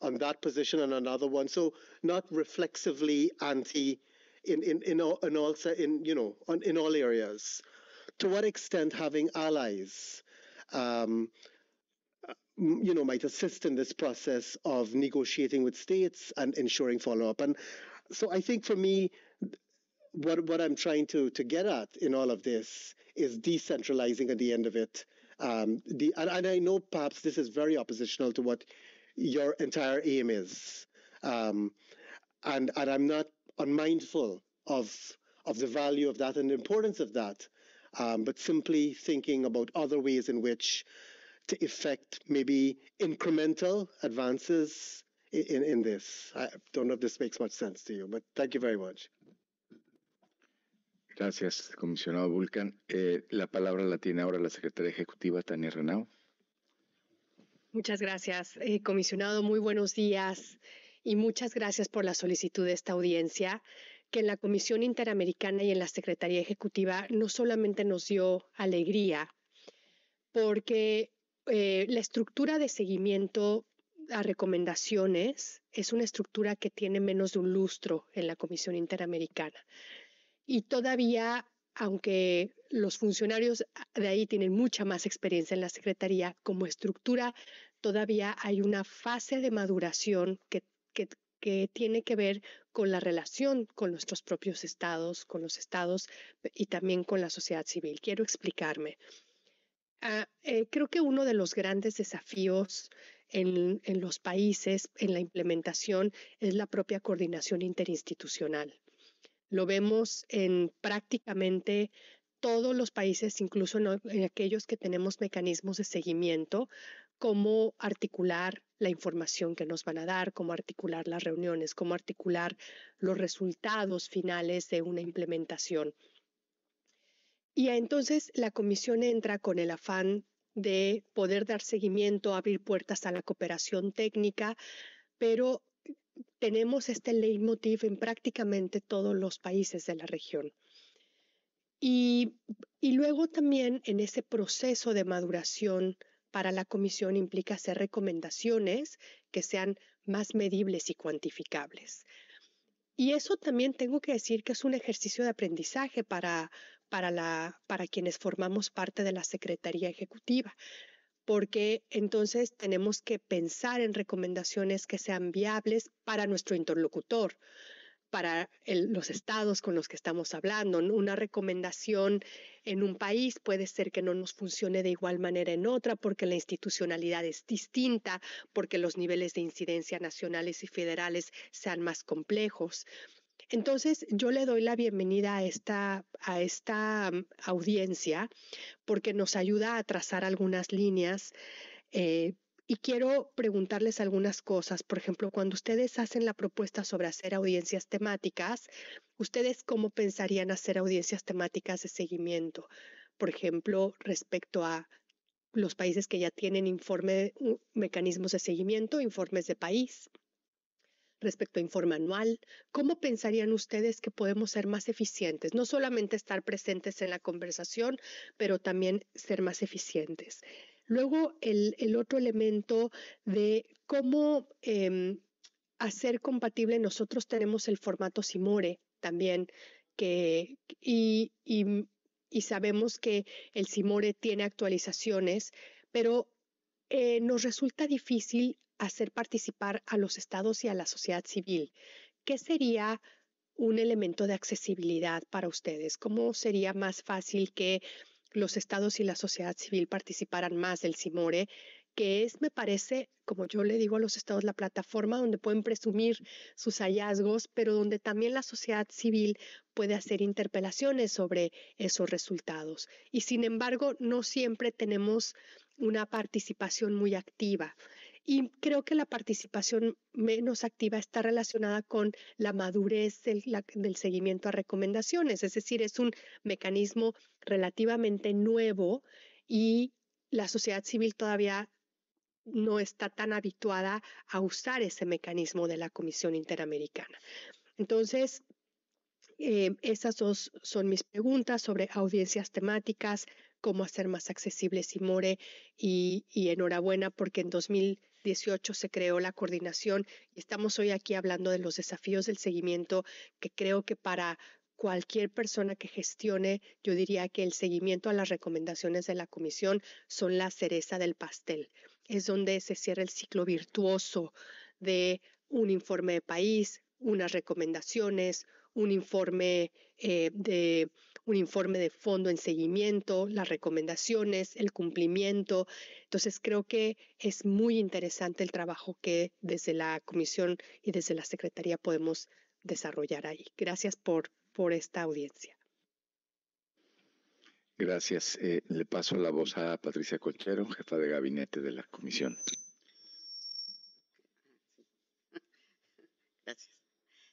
on that position and another one so not reflexively anti in in in all, in all in you know on, in all areas. To what extent having allies, um, you know, might assist in this process of negotiating with states and ensuring follow up. And so, I think for me, what what I'm trying to to get at in all of this is decentralizing at the end of it. Um, the and, and I know perhaps this is very oppositional to what your entire aim is. Um, and and I'm not unmindful of of the value of that and the importance of that, um, but simply thinking about other ways in which to effect maybe incremental advances in, in this. I don't know if this makes much sense to you, but thank you very much. Gracias, comisionado Vulcan. Eh, la palabra la tiene ahora la secretaria ejecutiva Tania Renau. Muchas gracias, eh, comisionado. Muy buenos días. y muchas gracias por la solicitud de esta audiencia, que en la Comisión Interamericana y en la Secretaría Ejecutiva no solamente nos dio alegría, porque eh, la estructura de seguimiento a recomendaciones es una estructura que tiene menos de un lustro en la Comisión Interamericana. Y todavía, aunque los funcionarios de ahí tienen mucha más experiencia en la Secretaría, como estructura todavía hay una fase de maduración que que, tiene que ver con la relación con nuestros propios estados, con los estados y también con la sociedad civil. Quiero explicarme. Ah, eh, creo que uno de los grandes desafíos en, los países en la implementación es la propia coordinación interinstitucional. Lo vemos en prácticamente todos los países, incluso en aquellos que tenemos mecanismos de seguimiento, cómo articular la información que nos van a dar, cómo articular las reuniones, cómo articular los resultados finales de una implementación. Y entonces la comisión entra con el afán de poder dar seguimiento, abrir puertas a la cooperación técnica, pero tenemos este leitmotiv en prácticamente todos los países de la región. Y, y luego también en ese proceso de maduración para la comisión implica hacer recomendaciones que sean más medibles y cuantificables. Y eso también tengo que decir que es un ejercicio de aprendizaje para, para quienes formamos parte de la Secretaría Ejecutiva, porque entonces tenemos que pensar en recomendaciones que sean viables para nuestro interlocutor, para los estados con los que estamos hablando. Una recomendación en un país puede ser que no nos funcione de igual manera en otra porque la institucionalidad es distinta, porque los niveles de incidencia nacionales y federales sean más complejos. Entonces, yo le doy la bienvenida a esta, a esta mm, audiencia porque nos ayuda a trazar algunas líneas eh, y quiero preguntarles algunas cosas. Por ejemplo, cuando ustedes hacen la propuesta sobre hacer audiencias temáticas, ¿ustedes cómo pensarían hacer audiencias temáticas de seguimiento? Por ejemplo, respecto a los países que ya tienen informe, mecanismos de seguimiento, informes de país, respecto a informe anual, ¿cómo pensarían ustedes que podemos ser más eficientes? No solamente estar presentes en la conversación, pero también ser más eficientes. Luego, el, otro elemento de cómo em, hacer compatible, nosotros tenemos el formato Simore también, que, y, sabemos que el Simore tiene actualizaciones, pero eh, nos resulta difícil hacer participar a los estados y a la sociedad civil. ¿Qué sería un elemento de accesibilidad para ustedes? ¿Cómo sería más fácil que los estados y la sociedad civil participaran más del CIMORE, que es, me parece, como yo le digo a los estados, la plataforma donde pueden presumir sus hallazgos, pero donde también la sociedad civil puede hacer interpelaciones sobre esos resultados. Y sin embargo, no siempre tenemos una participación muy activa. Y creo que la participación menos activa está relacionada con la madurez del, seguimiento a recomendaciones, es decir, es un mecanismo relativamente nuevo y la sociedad civil todavía no está tan habituada a usar ese mecanismo de la Comisión Interamericana. Entonces, eh, esas dos son mis preguntas sobre audiencias temáticas, cómo hacer más accesibles y more y, y enhorabuena porque en 2000 se creó la coordinación y estamos hoy aquí hablando de los desafíos del seguimiento que creo que para cualquier persona que gestione, yo diría que el seguimiento a las recomendaciones de la comisión son la cereza del pastel. Es donde se cierra el ciclo virtuoso de un informe de país, unas recomendaciones, un informe eh, de un informe de fondo en seguimiento, las recomendaciones, el cumplimiento. Entonces creo que es muy interesante el trabajo que desde la comisión y desde la Secretaría podemos desarrollar ahí. Gracias por, por esta audiencia. Gracias. Eh, le paso la voz a Patricia Colchero, jefa de gabinete de la comisión. Gracias.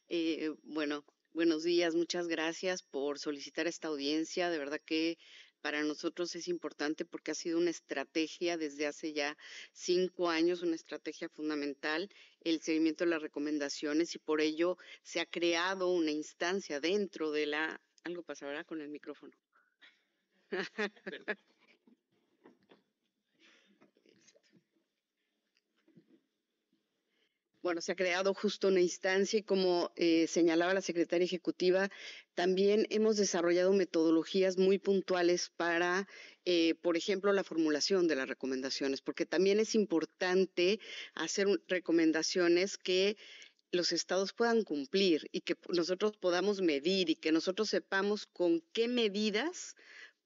Eh, bueno, Buenos días, muchas gracias por solicitar esta audiencia. De verdad que para nosotros es importante porque ha sido una estrategia desde hace ya cinco años, una estrategia fundamental, el seguimiento de las recomendaciones y por ello se ha creado una instancia dentro de la... Algo pasará con el micrófono. Bueno, se ha creado justo una instancia y como eh, señalaba la secretaria ejecutiva, también hemos desarrollado metodologías muy puntuales para, eh, por ejemplo, la formulación de las recomendaciones, porque también es importante hacer recomendaciones que los estados puedan cumplir y que nosotros podamos medir y que nosotros sepamos con qué medidas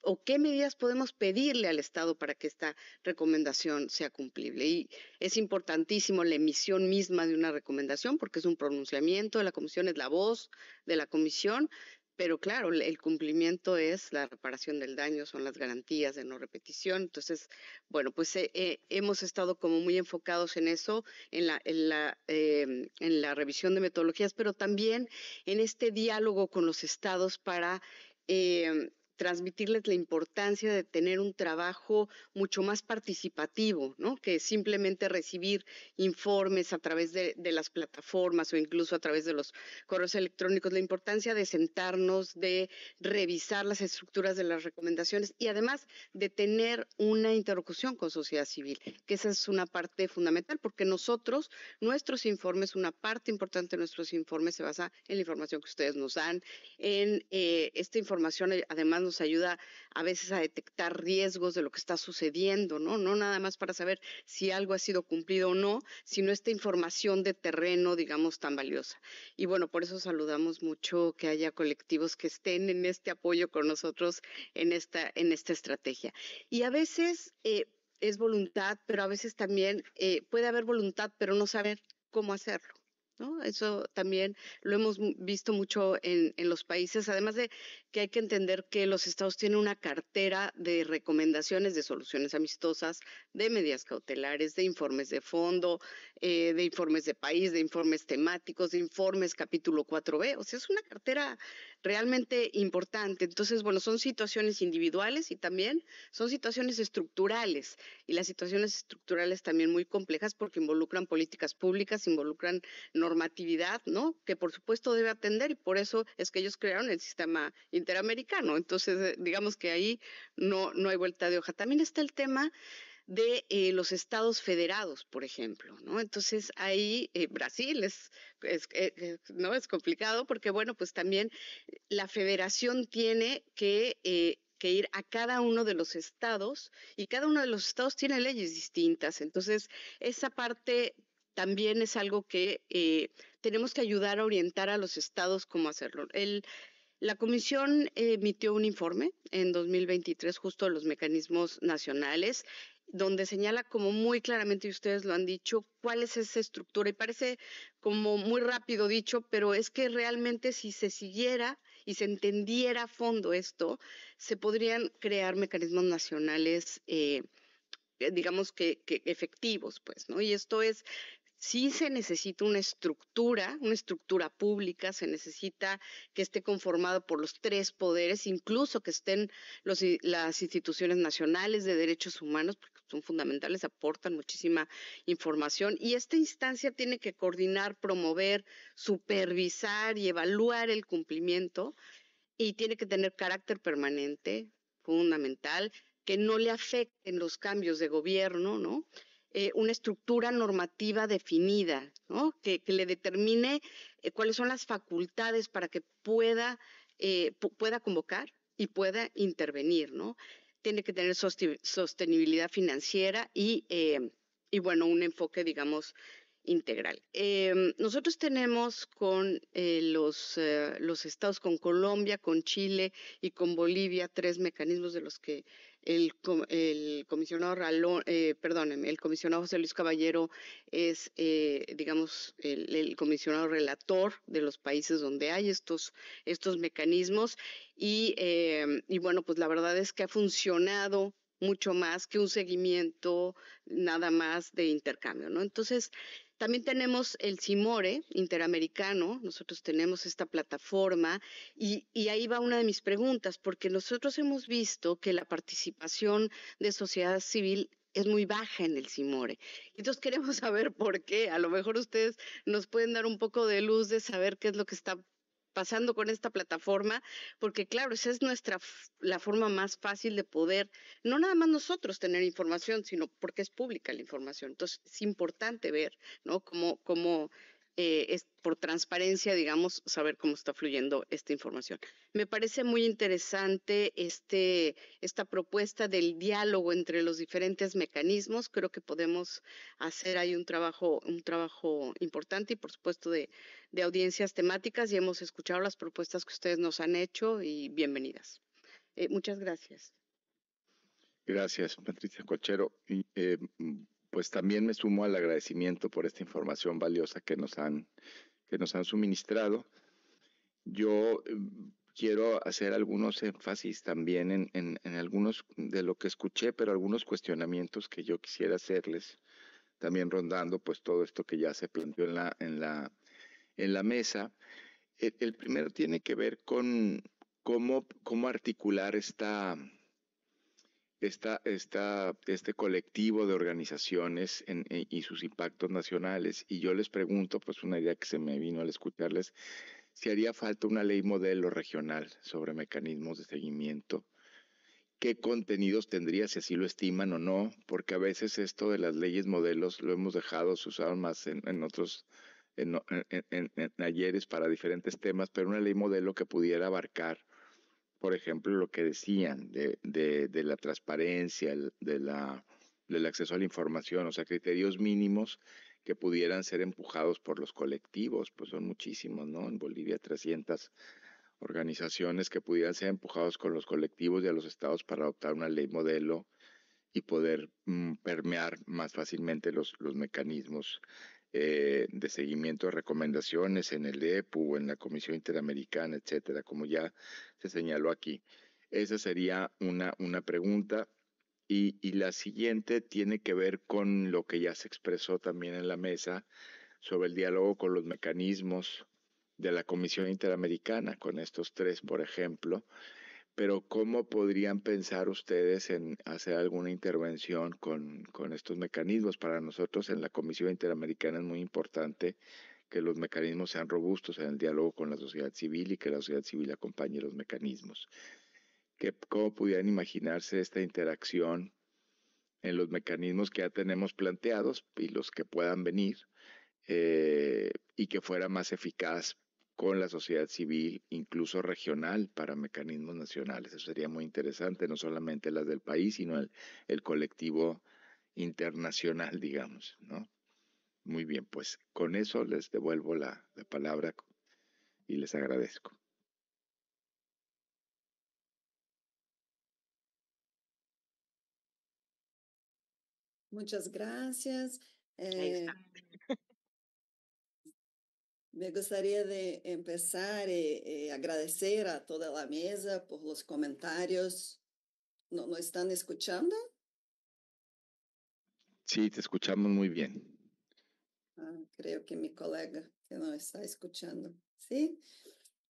o qué medidas podemos pedirle al Estado para que esta recomendación sea cumplible. Y es importantísimo la emisión misma de una recomendación porque es un pronunciamiento de la Comisión, es la voz de la Comisión, pero claro, el cumplimiento es la reparación del daño, son las garantías de no repetición. Entonces, bueno, pues eh, eh, hemos estado como muy enfocados en eso, en la, en, la, em, en la revisión de metodologías, pero también en este diálogo con los estados para em, transmitirles la importancia de tener un trabajo mucho más participativo, ¿no? Que simplemente recibir informes a través de, las plataformas o incluso a través de los correos electrónicos, la importancia de sentarnos, de revisar las estructuras de las recomendaciones y además de tener una interlocución con sociedad civil, que esa es una parte fundamental porque nosotros, nuestros informes, una parte importante de nuestros informes se basa en la información que ustedes nos dan, en eh, esta información además nos ayuda a veces a detectar riesgos de lo que está sucediendo, ¿no? No nada más para saber si algo ha sido cumplido o no, sino esta información de terreno, digamos, tan valiosa. Y bueno, por eso saludamos mucho que haya colectivos que estén en este apoyo con nosotros en esta, en esta estrategia. Y a veces eh, es voluntad, pero a veces también eh, puede haber voluntad, pero no saber cómo hacerlo. Eso también lo hemos visto mucho en, los países, además de que hay que entender que los estados tienen una cartera de recomendaciones de soluciones amistosas, de medidas cautelares, de informes de fondo, eh, de informes de país, de informes temáticos, de informes capítulo 4B. O sea, es una cartera realmente importante. Entonces, bueno, son situaciones individuales y también son situaciones estructurales. Y las situaciones estructurales también muy complejas porque involucran políticas públicas, involucran normatividad, ¿no? Que por supuesto debe atender y por eso es que ellos crearon el sistema interamericano. Entonces, eh, digamos que ahí no, no hay vuelta de hoja. También está el tema de eh, los estados federados, por ejemplo, ¿no? Entonces ahí eh, Brasil es, no es complicado porque bueno, pues también la federación tiene que que ir a cada uno de los estados y cada uno de los estados tiene leyes distintas. Entonces, esa parte también es algo que eh, tenemos que ayudar a orientar a los estados cómo hacerlo. la comisión emitió un informe en 2023 justo de los mecanismos nacionales donde señala como muy claramente, y ustedes lo han dicho, cuál es esa estructura. Y parece como muy rápido dicho, pero es que realmente si se siguiera y se entendiera a fondo esto, se podrían crear mecanismos nacionales. Eh, digamos que, que, efectivos, pues, ¿no? Y esto es sí se necesita una estructura, una estructura pública, se necesita que esté conformado por los tres poderes, incluso que estén las instituciones nacionales de derechos humanos, porque son fundamentales, aportan muchísima información. Y esta instancia tiene que coordinar, promover, supervisar y evaluar el cumplimiento y tiene que tener carácter permanente, fundamental, que no le afecten los cambios de gobierno, ¿no? Eh, una estructura normativa definida, que, le determine eh, cuáles son las facultades para que pueda, eh, convocar y pueda intervenir. Tiene que tener sostenibilidad financiera y, bueno, un enfoque, digamos, integral. Em, nosotros tenemos con los, los estados, con Colombia, con Chile y con Bolivia, tres mecanismos de los que el, comisionado eh, el comisionado José Luis Caballero es, eh, digamos, el, comisionado relator de los países donde hay estos, estos mecanismos. Y, em, y bueno, pues la verdad es que ha funcionado mucho más que un seguimiento nada más de intercambio, ¿no? Entonces, también tenemos el CIMORE interamericano, nosotros tenemos esta plataforma y, ahí va una de mis preguntas, porque nosotros hemos visto que la participación de sociedad civil es muy baja en el CIMORE. Entonces queremos saber por qué. A lo mejor ustedes nos pueden dar un poco de luz de saber qué es lo que está pasando con esta plataforma, porque claro, esa es nuestra la forma más fácil de poder, no nada más nosotros tener información, sino porque es pública la información. Entonces, es importante ver, ¿no? Cómo, cómo eh, es por transparencia, digamos, saber cómo está fluyendo esta información. Me parece muy interesante este, esta propuesta del diálogo entre los diferentes mecanismos. Creo que podemos hacer ahí un trabajo, un trabajo importante y, por supuesto, de, audiencias temáticas. Y hemos escuchado las propuestas que ustedes nos han hecho y bienvenidas. Eh, muchas gracias. Gracias, Patricia Cochero pues también me sumo al agradecimiento por esta información valiosa que nos han, que nos han suministrado. Yo em, quiero hacer algunos énfasis también en, algunos de lo que escuché, pero algunos cuestionamientos que yo quisiera hacerles, también rondando pues todo esto que ya se planteó en la, en la, en la mesa. El, el primero tiene que ver con cómo, cómo articular esta, este colectivo de organizaciones e, y sus impactos nacionales. Y yo les pregunto, pues una idea que se me vino al escucharles, si haría falta una ley modelo regional sobre mecanismos de seguimiento. ¿Qué contenidos tendría, si así lo estiman o no? Porque a veces esto de las leyes modelos lo hemos dejado, se usaron más en, otros en, en, para diferentes temas, pero una ley modelo que pudiera abarcar por ejemplo, lo que decían de, de, la transparencia, de la, del acceso a la información, o sea, criterios mínimos que pudieran ser empujados por los colectivos, pues son muchísimos, ¿no? En Bolivia 300 organizaciones que pudieran ser empujados con los colectivos y a los estados para adoptar una ley modelo y poder mm, permear más fácilmente los, los mecanismos eh, de seguimiento de recomendaciones en el EPU, en la Comisión Interamericana, etcétera, como ya se señaló aquí. Esa sería una, una pregunta. Y, y la siguiente tiene que ver con lo que ya se expresó también en la mesa sobre el diálogo con los mecanismos de la Comisión Interamericana, con estos tres, por ejemplo, pero ¿cómo podrían pensar ustedes en hacer alguna intervención con, estos mecanismos? Para nosotros en la Comisión Interamericana es muy importante que los mecanismos sean robustos en el diálogo con la sociedad civil y que la sociedad civil acompañe los mecanismos. ¿Cómo pudieran imaginarse esta interacción en los mecanismos que ya tenemos planteados y los que puedan venir eh, y que fuera más eficaz con la sociedad civil, incluso regional, para mecanismos nacionales. Eso sería muy interesante, no solamente las del país, sino el, colectivo internacional, digamos, ¿no? Muy bien, pues con eso les devuelvo la, palabra y les agradezco. Muchas gracias. Eh, me gustaría de empezar y eh, eh, agradecer a toda la mesa por los comentarios. ¿No, ¿No están escuchando? Sí, te escuchamos muy bien. Ah, creo que mi colega que no está escuchando. Sí.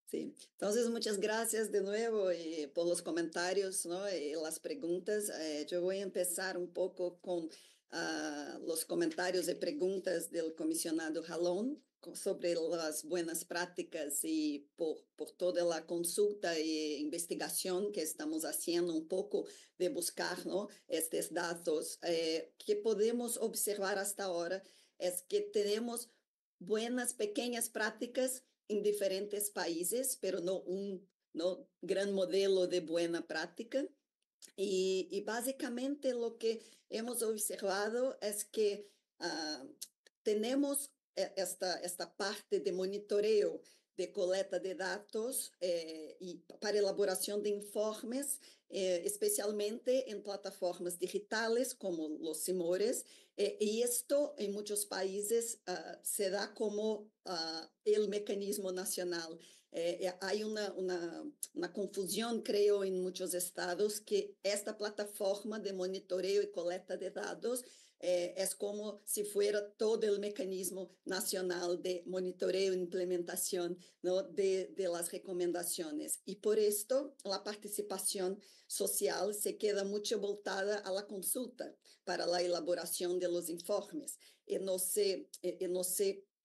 Sí, entonces muchas gracias de nuevo eh, por los comentarios ¿no? y las preguntas. yo voy a empezar un poco con ah, los comentarios y preguntas del comisionado Jalón sobre las buenas prácticas y por, por, toda la consulta e investigación que estamos haciendo un poco de buscar ¿no? estos datos, eh, que podemos observar hasta ahora es que tenemos buenas pequeñas prácticas en diferentes países, pero no un gran modelo de buena práctica. Y, básicamente lo que hemos observado es que ah, tenemos É, esta, esta parte de monitoreo, de coleta de dados eh, é, e para elaboração de informes, eh, especialmente em plataformas digitais como os Simores. Eh, e isto, em muitos países, uh, se dá como uh, ah, o mecanismo nacional. Há uma, uma, uma confusão, creio, em muitos estados que esta plataforma de monitoreo e coleta de dados Eh, es como si fuera todo el mecanismo nacional de monitoreo e implementación de, las recomendaciones. Y por esto la participación social se queda mucho voltada a la consulta para la elaboración de los informes y no se,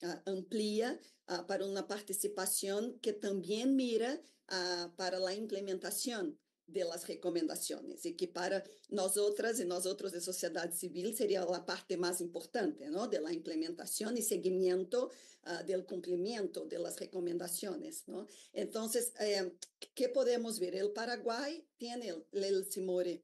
ah, amplía ah, para una participación que también mira ah, para la implementación de recomendações e que para nosotras e nós de sociedade civil seria a parte mais importante não? de implementação e seguimento, seguimiento uh, del cumplimiento de las recomendaciones. ¿no? Entonces, eh, que podemos ver? O Paraguai tem o el CIMORE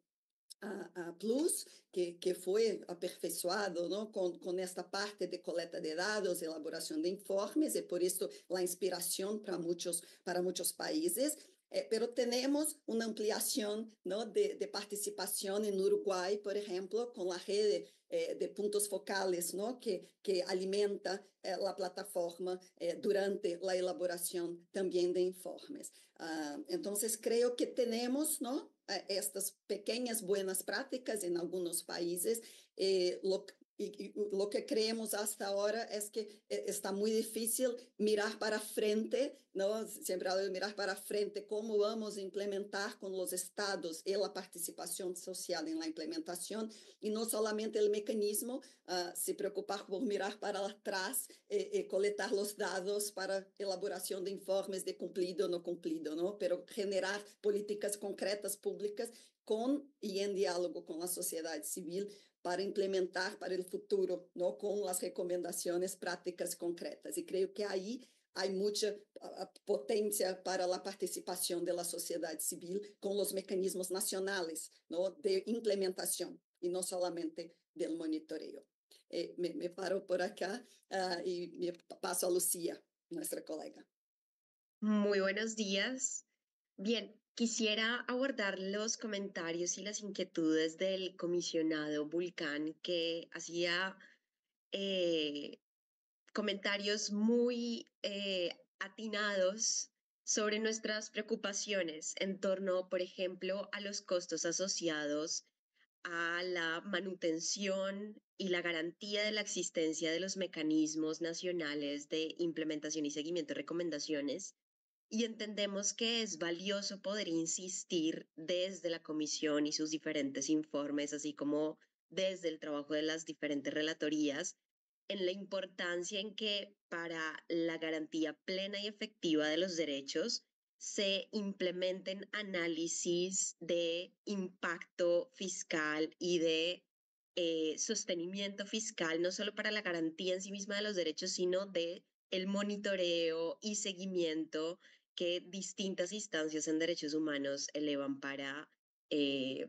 a, a, Plus, que, que foi aperfeiçoado não? Com, com esta parte de coleta de dados, elaboração de informes, e por isso a inspiração para muitos, para muitos países. Eh, pero tenemos una ampliación ¿no? de, participación en Uruguay, por ejemplo, con la red eh, de puntos focales ¿no? que, que alimenta eh, la plataforma durante la elaboración también de informes. Ah, entonces, creo que tenemos ¿no? estas pequeñas buenas prácticas en algunos países. Lo, e, y, que creemos hasta ahora es que está muy difícil mirar para frente, ¿no? Siempre hablo de mirar para frente, cómo vamos a implementar con los estados y la participación social en la implementación, y no solamente el mecanismo, uh, ah, se preocupar por mirar para atrás y, eh, y eh, coletar los datos para elaboración de informes de cumplido o no cumplido, ¿no? Pero generar políticas concretas públicas com e em diálogo com a sociedade civil para implementar para o futuro, não com as recomendações práticas concretas. E creio que aí há muita potência para a participação da sociedade civil com os mecanismos nacionais não, de implementação e não somente do monitoreio. me, me, paro por acá uh, ah, e me passo a Lucía, nossa colega. Muy buenos días. Bien, Quisiera abordar los comentarios y las inquietudes del comisionado Vulcán, que hacía eh, comentarios muy eh, atinados sobre nuestras preocupaciones en torno, por ejemplo, a los costos asociados a la manutención y la garantía de la existencia de los mecanismos nacionales de implementación y seguimiento de recomendaciones y entendemos que es valioso poder insistir desde la comisión y sus diferentes informes, así como desde el trabajo de las diferentes relatorías, en la importancia en que para la garantía plena y efectiva de los derechos se implementen análisis de impacto fiscal y de eh, sostenimiento fiscal, no solo para la garantía en sí misma de los derechos, sino de el monitoreo y seguimiento que distintas instancias en derechos humanos elevan para eh,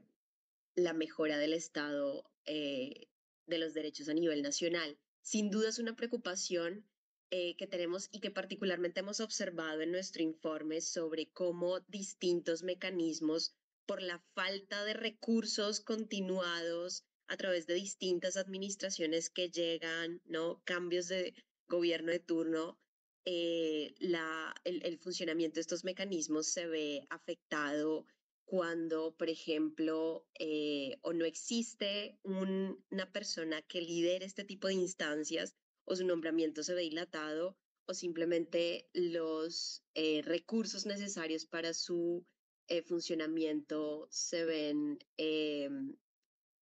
la mejora del Estado eh, de los derechos a nivel nacional. Sin duda es una preocupación eh, que tenemos y que particularmente hemos observado en nuestro informe sobre cómo distintos mecanismos, por la falta de recursos continuados a través de distintas administraciones que llegan, ¿no? Cambios de gobierno de turno, eh, el, funcionamiento de estos mecanismos se ve afectado cuando, por ejemplo, eh, o no existe una persona que lidere este tipo de instancias o su nombramiento se ve dilatado o simplemente los eh, recursos necesarios para su funcionamiento se ven em,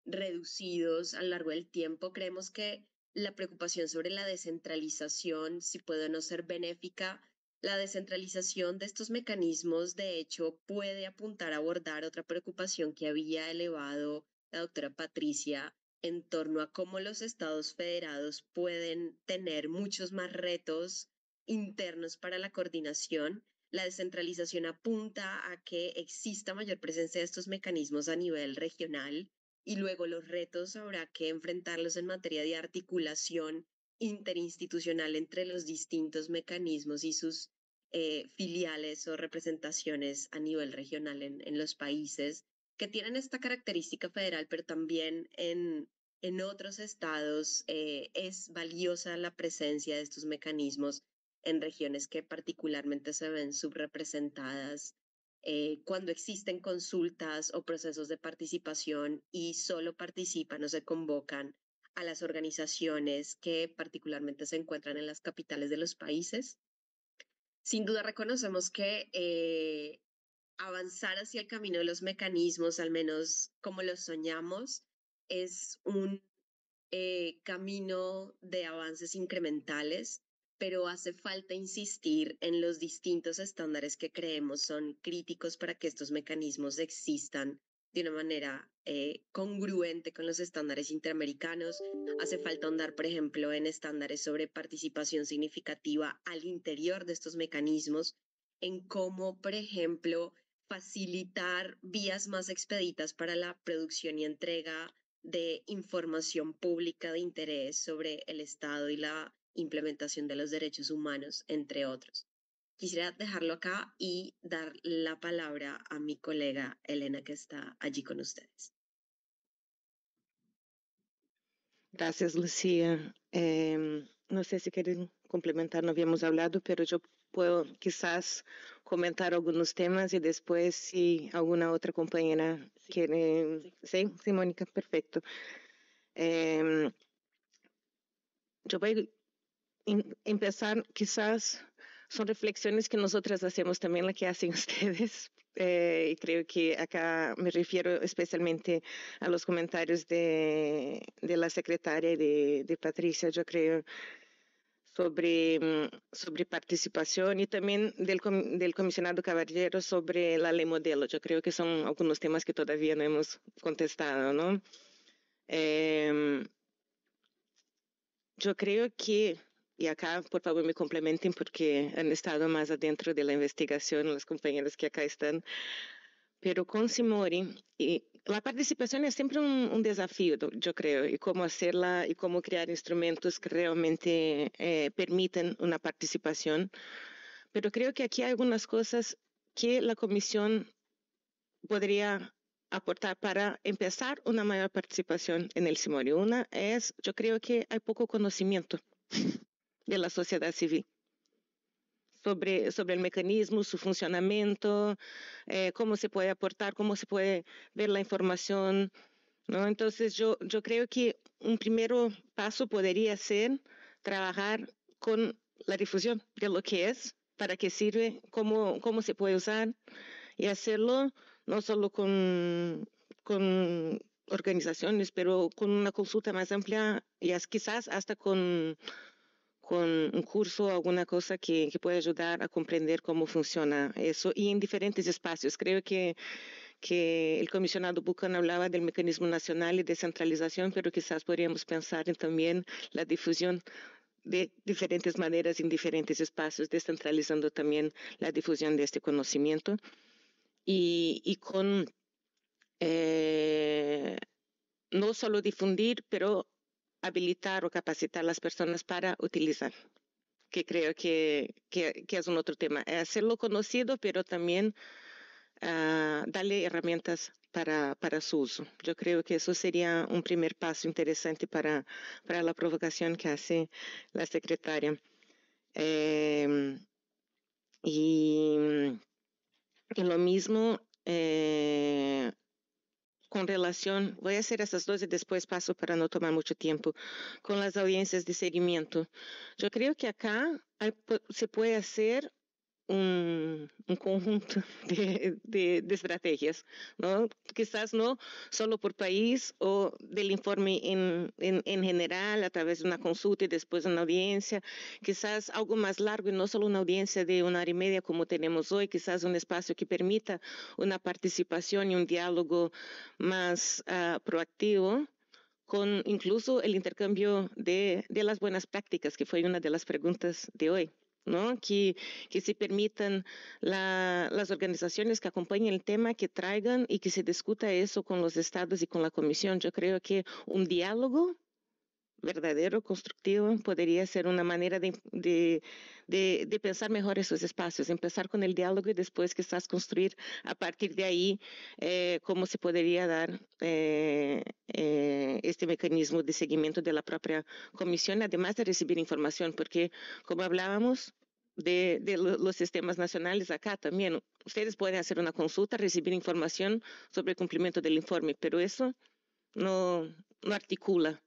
reducidos a lo largo del tiempo. Creemos que la preocupación sobre la descentralización, si puede no ser benéfica. La descentralización de estos mecanismos, de hecho, puede apuntar a abordar otra preocupación que había elevado la doctora Patricia en torno a cómo los estados federados pueden tener muchos más retos internos para la coordinación. La descentralización apunta a que exista mayor presencia de estos mecanismos a nivel regional y luego los retos habrá que enfrentarlos en materia de articulación interinstitucional entre los distintos mecanismos y sus eh, filiales o representaciones a nivel regional en, los países que tienen esta característica federal, pero también en, otros estados eh, es valiosa la presencia de estos mecanismos en regiones que particularmente se ven subrepresentadas eh, cuando existen consultas o procesos de participación y solo participan o se convocan a las organizaciones que particularmente se encuentran en las capitales de los países. Sin duda reconocemos que eh, avanzar hacia el camino de los mecanismos, al menos como los soñamos, es un eh, camino de avances incrementales pero hace falta insistir en los distintos estándares que creemos son críticos para que estos mecanismos existan de una manera eh, congruente con los estándares interamericanos. Hace falta andar, por ejemplo, en estándares sobre participación significativa al interior de estos mecanismos, en cómo, por ejemplo, facilitar vías más expeditas para la producción y entrega de información pública de interés sobre el Estado y la implementación de los derechos humanos, entre otros. Quisiera dejarlo acá y dar la palabra a mi colega Elena que está allí con ustedes. Gracias, Lucía. Em, no sé si quieren complementar, no habíamos hablado, pero yo puedo quizás comentar algunos temas y después si alguna otra compañera quiere. Sí, sí, Mónica, perfecto. Em, yo voy Em, empezar, quizás son reflexiones que nosotras hacemos también, la que hacen ustedes. Eh, y creo que acá me refiero especialmente a los comentarios de, la secretaria de, de Patricia, yo creo, sobre, mm, sobre participación y también del, comisionado Caballero sobre la ley modelo. Yo creo que son algunos temas que todavía no hemos contestado, ¿no? Em, yo creo que y acá, por favor, me complementen porque han estado más adentro de la investigación los compañeros que acá están. Pero con Simori, y la participación es siempre un, desafío, yo creo, y cómo hacerla y cómo crear instrumentos que realmente eh, permitan una participación. Pero creo que aquí hay algunas cosas que la comisión podría aportar para empezar una mayor participación en el Simori. Una es, yo creo que hay poco conocimiento de la sociedad civil. Sobre, sobre, el mecanismo, su funcionamiento, eh, cómo se puede aportar, cómo se puede ver la información. Entonces, yo, yo creo que un primer paso podría ser trabajar con la difusión de lo que es, para qué sirve, cómo, cómo se puede usar y hacerlo no solo con, con organizaciones, pero con una consulta más amplia y quizás hasta con con un curso o alguna cosa que, que, puede ayudar a comprender cómo funciona eso y en diferentes espacios. Creo que, que el comisionado Buchan hablaba del mecanismo nacional y descentralización, pero quizás podríamos pensar en también la difusión de diferentes maneras en diferentes espacios, descentralizando también la difusión de este conocimiento y, y con eh, no solo difundir, pero habilitar o capacitar a las personas para utilizar, que creo que, es un otro tema. Eh, hacerlo conocido, pero también ah, darle herramientas para, su uso. Yo creo que eso sería un primer paso interesante para, la provocación que hace la secretaria. Em, y, lo mismo eh, com relação, vou fazer essas duas e depois passo para não tomar muito tempo com as audiências de seguimento. Eu creio que acá se pode fazer un, conjunto de, estrategias, ¿no? quizás no solo por país o del informe en, general, a través de una consulta y después una audiencia, quizás algo más largo y no solo una audiencia de una hora y media como tenemos hoy, quizás un espacio que permita una participación y un diálogo más ah, proactivo con incluso el intercambio de las buenas prácticas, que fue una de las preguntas de hoy. Que, se permitan las organizaciones que acompañen el tema, que traigan y que se discuta eso con los estados y con la comisión. Yo creo que un diálogo verdadero, constructivo, podría ser una manera de, pensar mejor esos espacios, empezar con el diálogo y después que quizás construir a partir de ahí eh, cómo se podría dar eh, eh, este mecanismo de seguimiento de la propia comisión, además de recibir información, porque como hablábamos, de, los sistemas nacionales acá también. Ustedes pueden hacer una consulta, recibir información sobre el cumplimiento del informe, pero eso no articula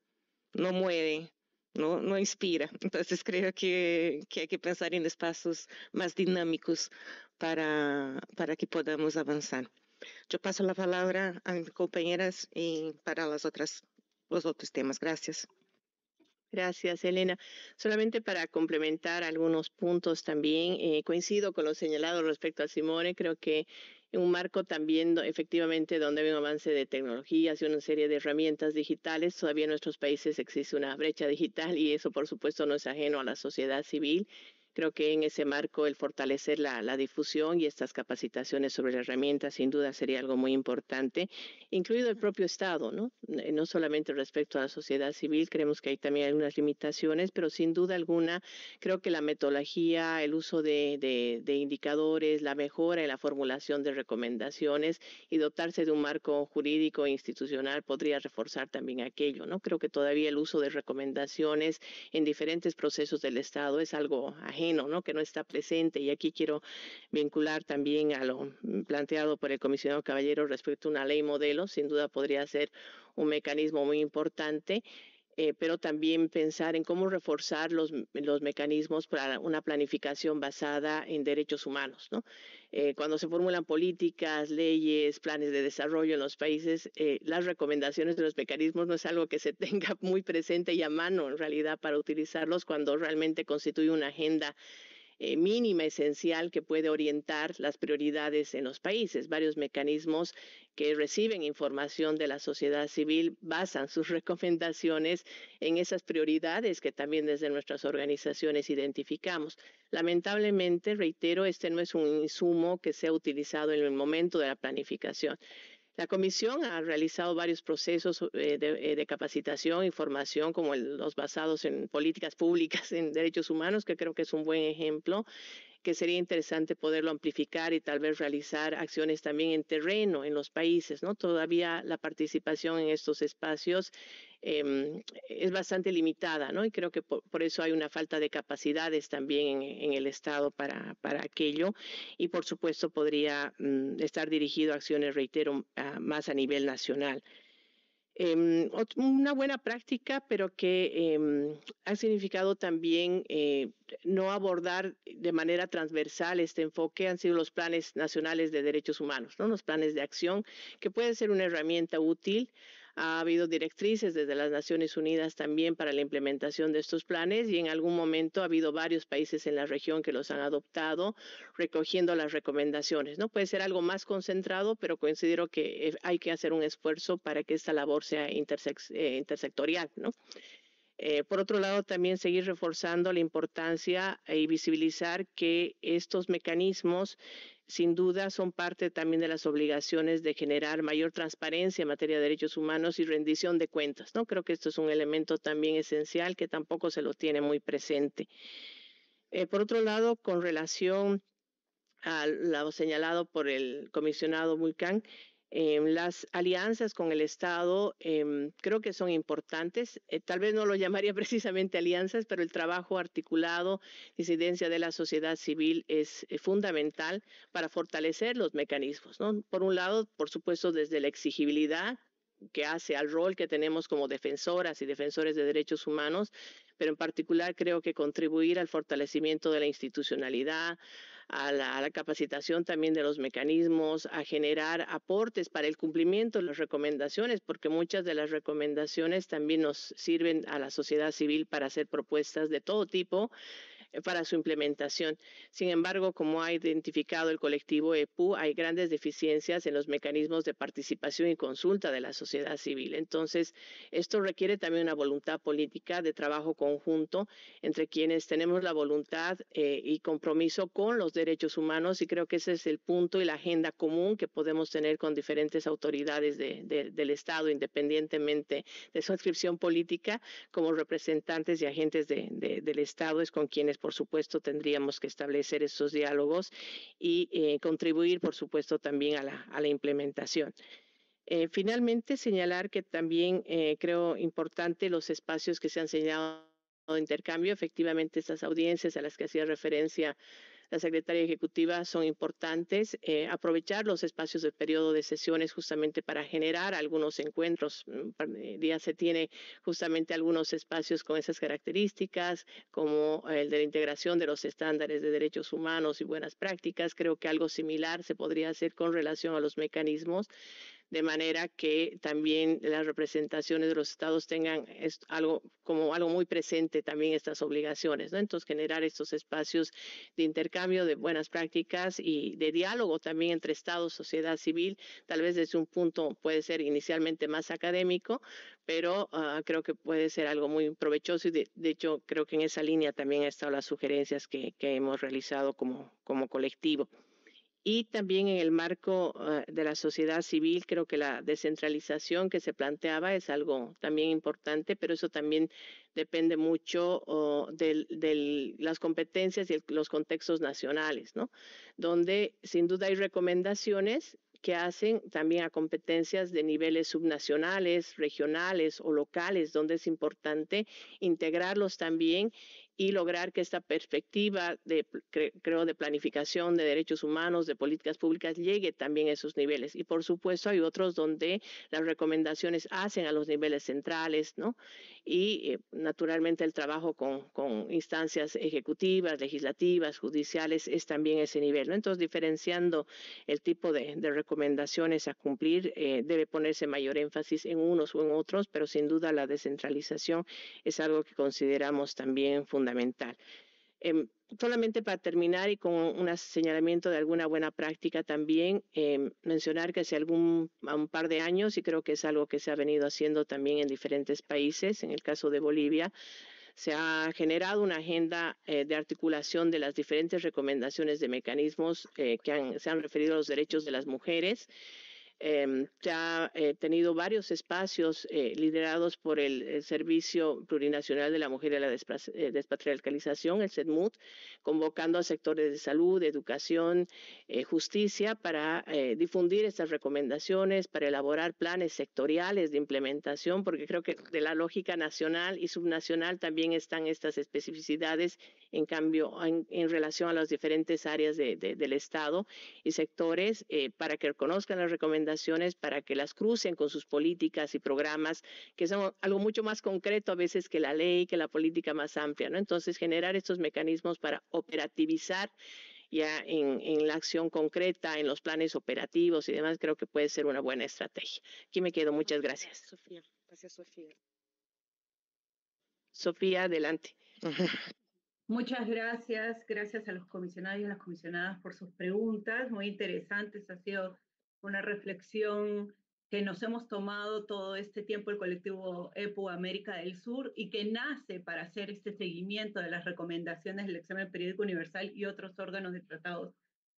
no mueve, no, no inspira. Entonces creo que, hay que pensar en espacios más dinámicos para, para que podamos avanzar. Yo paso la palabra a mis compañeras y eh, para las otras, los otros temas. Gracias. Gracias, Elena. Solamente para complementar algunos puntos también, eh, coincido con lo señalado respecto a Simone, creo que en un marco también efectivamente donde hay un avance de tecnologías y una serie de herramientas digitales. Todavía en nuestros países existe una brecha digital y eso por supuesto no es ajeno a la sociedad civil Creo que en ese marco el fortalecer la, difusión y estas capacitaciones sobre la herramientas sin duda sería algo muy importante, incluido el propio Estado, ¿no? Eh, no solamente respecto a la sociedad civil, creemos que hay también algunas limitaciones, pero sin duda alguna creo que la metodología, el uso de, indicadores, la mejora en la formulación de recomendaciones y dotarse de un marco jurídico e institucional podría reforzar también aquello, ¿no? Creo que todavía el uso de recomendaciones en diferentes procesos del Estado es algo ¿no? Que no está presente. Y aquí quiero vincular también a lo mm, planteado por el comisionado Caballero respecto a una ley modelo. Sin duda podría ser un mecanismo muy importante eh, pero también pensar en cómo reforzar los, los, mecanismos para una planificación basada en derechos humanos. ¿no? Eh, cuando se formulan políticas, leyes, planes de desarrollo en los países, eh, las recomendaciones de los mecanismos no es algo que se tenga muy presente y a mano en realidad para utilizarlos cuando realmente constituye una agenda eh, mínima esencial que puede orientar las prioridades en los países. Varios mecanismos que reciben información de la sociedad civil basan sus recomendaciones en esas prioridades que también desde nuestras organizaciones identificamos. Lamentablemente, reitero, este no es un insumo que sea utilizado en el momento de la planificación. La comisión ha realizado varios procesos eh, eh, de, capacitación y formación, como los basados en políticas públicas en derechos humanos, que creo que es un buen ejemplo, que sería interesante poderlo amplificar y tal vez realizar acciones también en terreno en los países, ¿no? Todavía la participación en estos espacios em, es bastante limitada, ¿no? Y creo que por, eso hay una falta de capacidades también en, el Estado para, aquello. Y por supuesto podría mm, estar dirigido a acciones, reitero, más a nivel nacional. Em, una buena práctica, pero que em, ha significado también eh, no abordar de manera transversal este enfoque han sido los planes nacionales de derechos humanos, ¿no? los planes de acción, que pueden ser una herramienta útil ha habido directrices desde las Naciones Unidas también para la implementación de estos planes y en algún momento ha habido varios países en la región que los han adoptado recogiendo las recomendaciones. No puede ser algo más concentrado, pero considero que eh, hay que hacer un esfuerzo para que esta labor sea eh, intersectorial, eh, por otro lado, también seguir reforzando la importancia y visibilizar que estos mecanismos sin duda son parte también de las obligaciones de generar mayor transparencia en materia de derechos humanos y rendición de cuentas. No creo que esto es un elemento también esencial que tampoco se lo tiene muy presente. Eh, por otro lado, con relación a lo señalado por el comisionado Mulcán, Em, las alianzas con el Estado em, creo que son importantes. Eh, tal vez no lo llamaría precisamente alianzas, pero el trabajo articulado, incidencia de la sociedad civil es eh, fundamental para fortalecer los mecanismos. Por un lado, por supuesto, desde la exigibilidad que hace al rol que tenemos como defensoras y defensores de derechos humanos, pero en particular creo que contribuir al fortalecimiento de la institucionalidad, a la, la capacitación también de los mecanismos, a generar aportes para el cumplimiento de las recomendaciones, porque muchas de las recomendaciones también nos sirven a la sociedad civil para hacer propuestas de todo tipo eh, para su implementación. Sin embargo, como ha identificado el colectivo EPU, hay grandes deficiencias en los mecanismos de participación y consulta de la sociedad civil. Entonces, esto requiere también una voluntad política de trabajo conjunto entre quienes tenemos la voluntad eh, y compromiso con los derechos humanos y creo que ese es el punto y la agenda común que podemos tener con diferentes autoridades del Estado, independientemente de su inscripción política, como representantes y agentes del Estado es con quienes por supuesto, tendríamos que establecer esos diálogos y eh, contribuir, por supuesto, también a la, implementación. Eh, finalmente, señalar que también eh, creo importante los espacios que se han señalado de intercambio. Efectivamente, estas audiencias a las que hacía referencia la secretaria ejecutiva son importantes. Eh, aprovechar los espacios del periodo de sesiones justamente para generar algunos encuentros. Día mm, eh, se tiene justamente algunos espacios con esas características, como el de la integración de los estándares de derechos humanos y buenas prácticas. Creo que algo similar se podría hacer con relación a los mecanismos de manera que también las representaciones de los estados tengan algo como algo muy presente también estas obligaciones, ¿no? Entonces, generar estos espacios de intercambio de buenas prácticas y de diálogo también entre estados, sociedad civil, tal vez desde un punto puede ser inicialmente más académico, pero ah, creo que puede ser algo muy provechoso y de, hecho creo que en esa línea también han estado las sugerencias que, hemos realizado como colectivo y también en el marco eh, de la sociedad civil, creo que la descentralización que se planteaba es algo también importante, pero eso también depende mucho de las competencias y los contextos nacionales, ¿no? Donde sin duda hay recomendaciones que hacen también a competencias de niveles subnacionales, regionales o locales, donde es importante integrarlos también y lograr que esta perspectiva de, creo, de planificación de derechos humanos, de políticas públicas, llegue también a esos niveles. Y por supuesto hay otros donde las recomendaciones hacen a los niveles centrales, ¿no? Y eh, naturalmente el trabajo con, instancias ejecutivas, legislativas, judiciales, es también ese nivel, ¿no? Entonces, diferenciando el tipo de, recomendaciones a cumplir, eh, debe ponerse mayor énfasis en unos o en otros, pero sin duda la descentralización es algo que consideramos también fundamental fundamental. Em, solamente para terminar y con un señalamiento de alguna buena práctica también, em, mencionar que hace algún un par de años, y creo que es algo que se ha venido haciendo también en diferentes países, en el caso de Bolivia, se ha generado una agenda eh, de articulación de las diferentes recomendaciones de mecanismos eh, que se han referido a los derechos de las mujeres Em, ya ha eh, tenido varios espacios eh, liderados por el, Servicio Plurinacional de la Mujer y la eh, Despatriarcalización, el SEDMUT, convocando a sectores de salud, educación, justicia para difundir estas recomendaciones, para elaborar planes sectoriales de implementación, porque creo que de la lógica nacional y subnacional también están estas especificidades en cambio, en, relación a las diferentes áreas del Estado y sectores, eh, para que reconozcan las recomendaciones, para que las crucen con sus políticas y programas, que son algo mucho más concreto a veces que la ley, que la política más amplia, ¿no? Entonces, generar estos mecanismos para operativizar ya en, en, la acción concreta, en los planes operativos y demás, creo que puede ser una buena estrategia. Aquí me quedo. Muchas gracias. Sofía, gracias, Sofía. Sofía, adelante. Muchas gracias, gracias a los comisionados y a las comisionadas por sus preguntas, muy interesantes, ha sido una reflexión que nos hemos tomado todo este tiempo el colectivo EPU América del Sur y que nace para hacer este seguimiento de las recomendaciones del examen periódico universal y otros órganos de tratados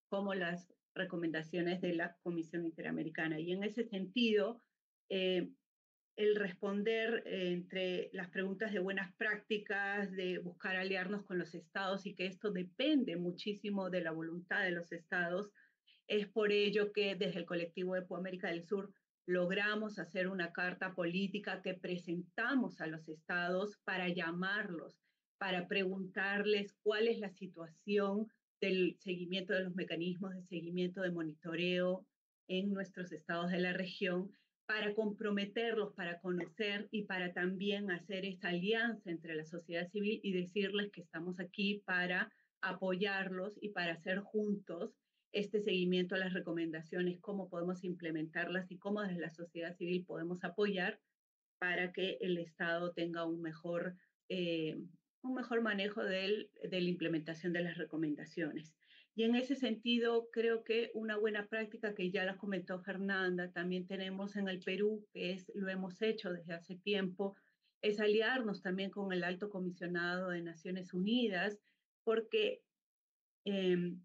como las recomendaciones de la Comisión Interamericana. Y en ese sentido, eh, el responder eh, entre las preguntas de buenas prácticas, de buscar aliarnos con los estados y que esto depende muchísimo de la voluntad de los estados. Es por ello que desde el colectivo de América del Sur logramos hacer una carta política que presentamos a los estados para llamarlos, para preguntarles cuál es la situación del seguimiento de los mecanismos de seguimiento de monitoreo en nuestros estados de la región para comprometerlos, para conocer y para también hacer esta alianza entre la sociedad civil y decirles que estamos aquí para apoyarlos y para hacer juntos este seguimiento a las recomendaciones, cómo podemos implementarlas y cómo desde la sociedad civil podemos apoyar para que el Estado tenga un mejor, eh, un mejor manejo del, de la implementación de las recomendaciones. Y en ese sentido, creo que una buena práctica que ya la comentó Fernanda, también tenemos en el Perú, que es, lo hemos hecho desde hace tiempo, es aliarnos también con el alto comisionado de Naciones Unidas, porque em,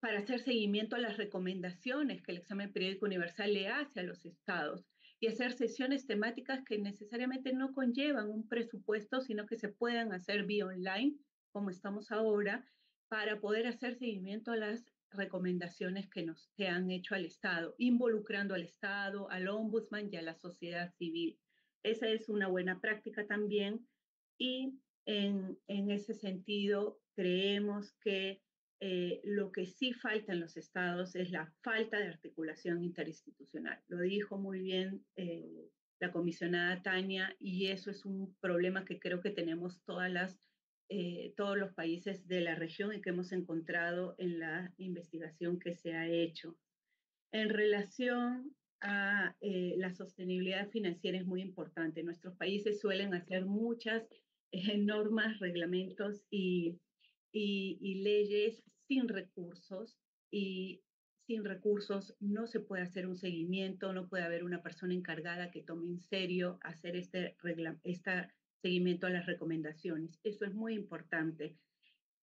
para hacer seguimiento a las recomendaciones que el examen periódico universal le hace a los estados y hacer sesiones temáticas que necesariamente no conllevan un presupuesto, sino que se puedan hacer vía online, como estamos ahora, para poder hacer seguimiento a las recomendaciones que nos se han hecho al Estado, involucrando al Estado, al Ombudsman y a la sociedad civil. Esa es una buena práctica también y en, ese sentido creemos que eh, lo que sí falta en los estados es la falta de articulación interinstitucional. Lo dijo muy bien eh, la comisionada Tania y eso es un problema que creo que tenemos todas las eh, todos los países de la región y que hemos encontrado en la investigación que se ha hecho. En relación a eh, la sostenibilidad financiera es muy importante. Nuestros países suelen hacer muchas eh, normas, reglamentos y, y, leyes sin recursos y sin recursos no se puede hacer un seguimiento, no puede haber una persona encargada que tome en serio hacer este esta seguimiento a las recomendaciones. Eso es muy importante.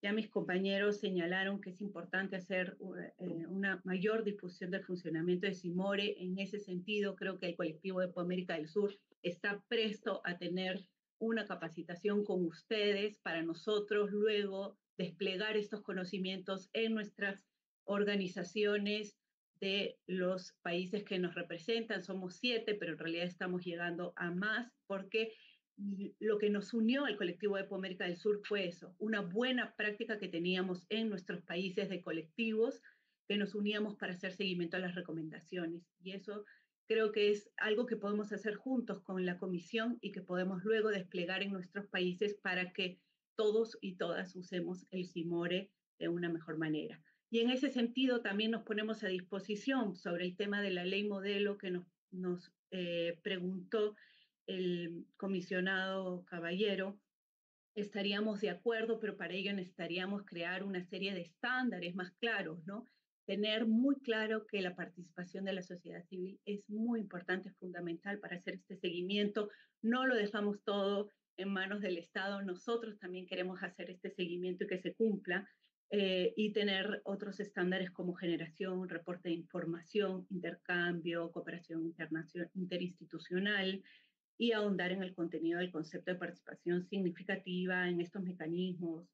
Ya mis compañeros señalaron que es importante hacer uh, eh, una mayor difusión del funcionamiento de CIMORE. En ese sentido, creo que el colectivo de América del Sur está presto a tener una capacitación con ustedes para nosotros luego desplegar estos conocimientos en nuestras organizaciones de los países que nos representan. Somos siete, pero en realidad estamos llegando a más porque lo que nos unió al colectivo de Pomérica del Sur fue eso, una buena práctica que teníamos en nuestros países de colectivos, que nos uníamos para hacer seguimiento a las recomendaciones. Y eso creo que es algo que podemos hacer juntos con la comisión y que podemos luego desplegar en nuestros países para que todos y todas usemos el CIMORE de una mejor manera. Y en ese sentido también nos ponemos a disposición sobre el tema de la ley modelo que nos, nos eh, preguntó el comisionado Caballero, estaríamos de acuerdo, pero para ello necesitaríamos crear una serie de estándares más claros, ¿no? Tener muy claro que la participación de la sociedad civil es muy importante, es fundamental para hacer este seguimiento. No lo dejamos todo en manos del Estado, nosotros también queremos hacer este seguimiento y que se cumpla. Eh, y tener otros estándares como generación, reporte de información, intercambio, cooperación interinstitucional, y ahondar en el contenido del concepto de participación significativa, en estos mecanismos.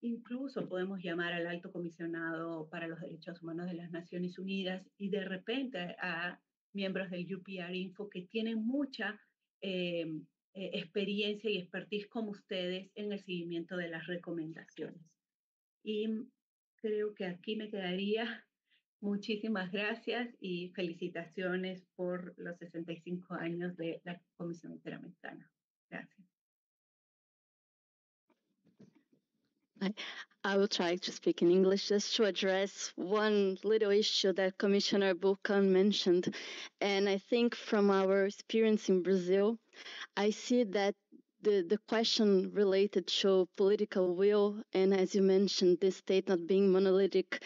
Incluso podemos llamar al alto comisionado para los derechos humanos de las Naciones Unidas y de repente a miembros del UPR Info que tienen mucha em, eh, experiencia y expertise como ustedes en el seguimiento de las recomendaciones. Y creo que aquí me quedaría Muchísimas gracias y felicitaciones por los 65 años de la Comisión Interamericana. Gracias. I will try to speak in English just to address one little issue that Commissioner Buchan mentioned. And I think from our experience in Brazil, I see that the, the question related to political will, and as you mentioned, the state not being monolithic,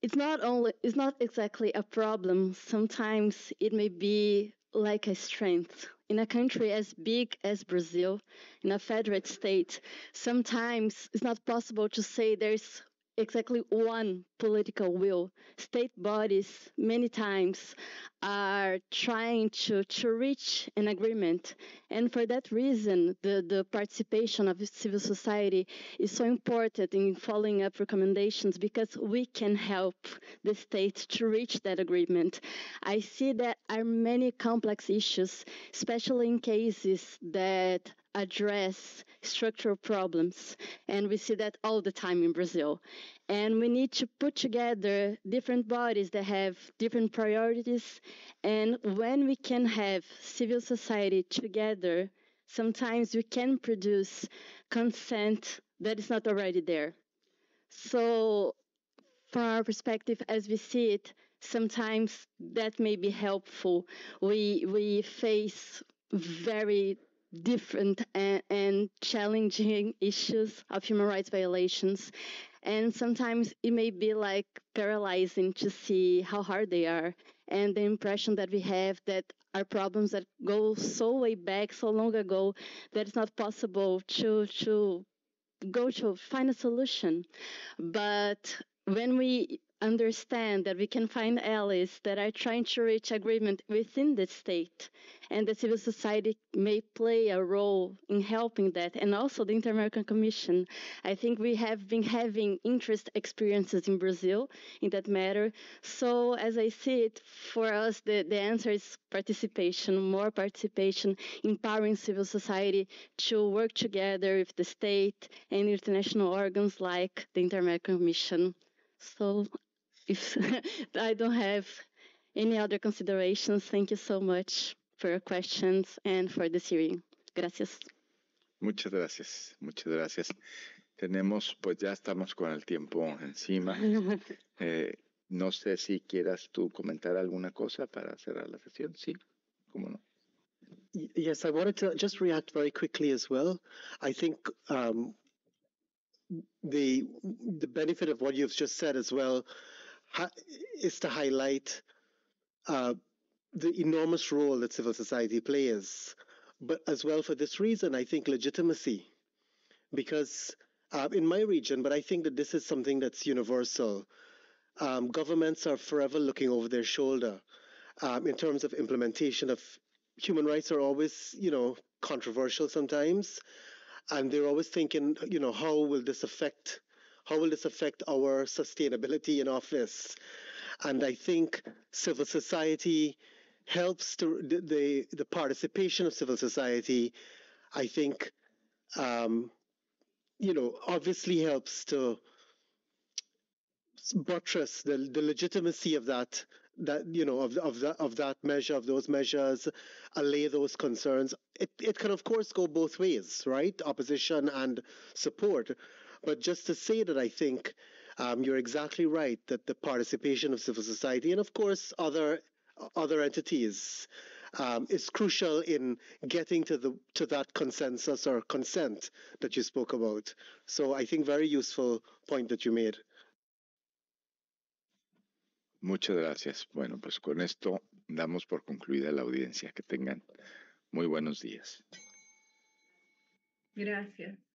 it's not only it's not exactly a problem sometimes it may be like a strength in a country as big as brazil in a federate state sometimes it's not possible to say there's exactly one political will. State bodies many times are trying to, to reach an agreement. And for that reason, the, the participation of civil society is so important in following up recommendations because we can help the state to reach that agreement. I see that are many complex issues, especially in cases that address structural problems. And we see that all the time in Brazil. And we need to put together different bodies that have different priorities. And when we can have civil society together, sometimes we can produce consent that is not already there. So, from our perspective, as we see it, sometimes that may be helpful. We we face very different and, and, challenging issues of human rights violations. And sometimes it may be like paralyzing to see how hard they are and the impression that we have that are problems that go so way back, so long ago, that it's not possible to, to go to find a solution. But when we understand that we can find allies that are trying to reach agreement within the state, and the civil society may play a role in helping that, and also the Inter American Commission. I think we have been having interest experiences in Brazil in that matter. So, as I see it, for us, the, the answer is participation, more participation, empowering civil society to work together with the state and international organs like the Inter American Commission. So if I don't have any other considerations, thank you so much for your questions and for the hearing. Gracias. Muchas gracias, muchas gracias. Tenemos, pues ya estamos con el tiempo encima. eh, no sé si quieras tú comentar alguna cosa para cerrar la sesión. Sí, cómo no. Yes, I wanted to just react very quickly as well. I think um, the the benefit of what you've just said as well is to highlight uh, the enormous role that civil society plays. But as well, for this reason, I think legitimacy, because uh, in my region, but I think that this is something that's universal. Um, governments are forever looking over their shoulder um, in terms of implementation of human rights are always, you know, controversial sometimes, and they're always thinking, you know, how will this affect how will this affect our sustainability in office? And I think civil society helps to the the, participation of civil society. I think, um, you know, obviously helps to buttress the, the legitimacy of that that you know of of that of that measure of those measures allay those concerns it it can of course go both ways right opposition and support but just to say that I think um, you're exactly right that the participation of civil society and, of course, other other entities um, is crucial in getting to the to that consensus or consent that you spoke about. So I think very useful point that you made. Muchas gracias. Bueno, pues con esto damos por concluida la audiencia. Que tengan muy buenos días. Gracias.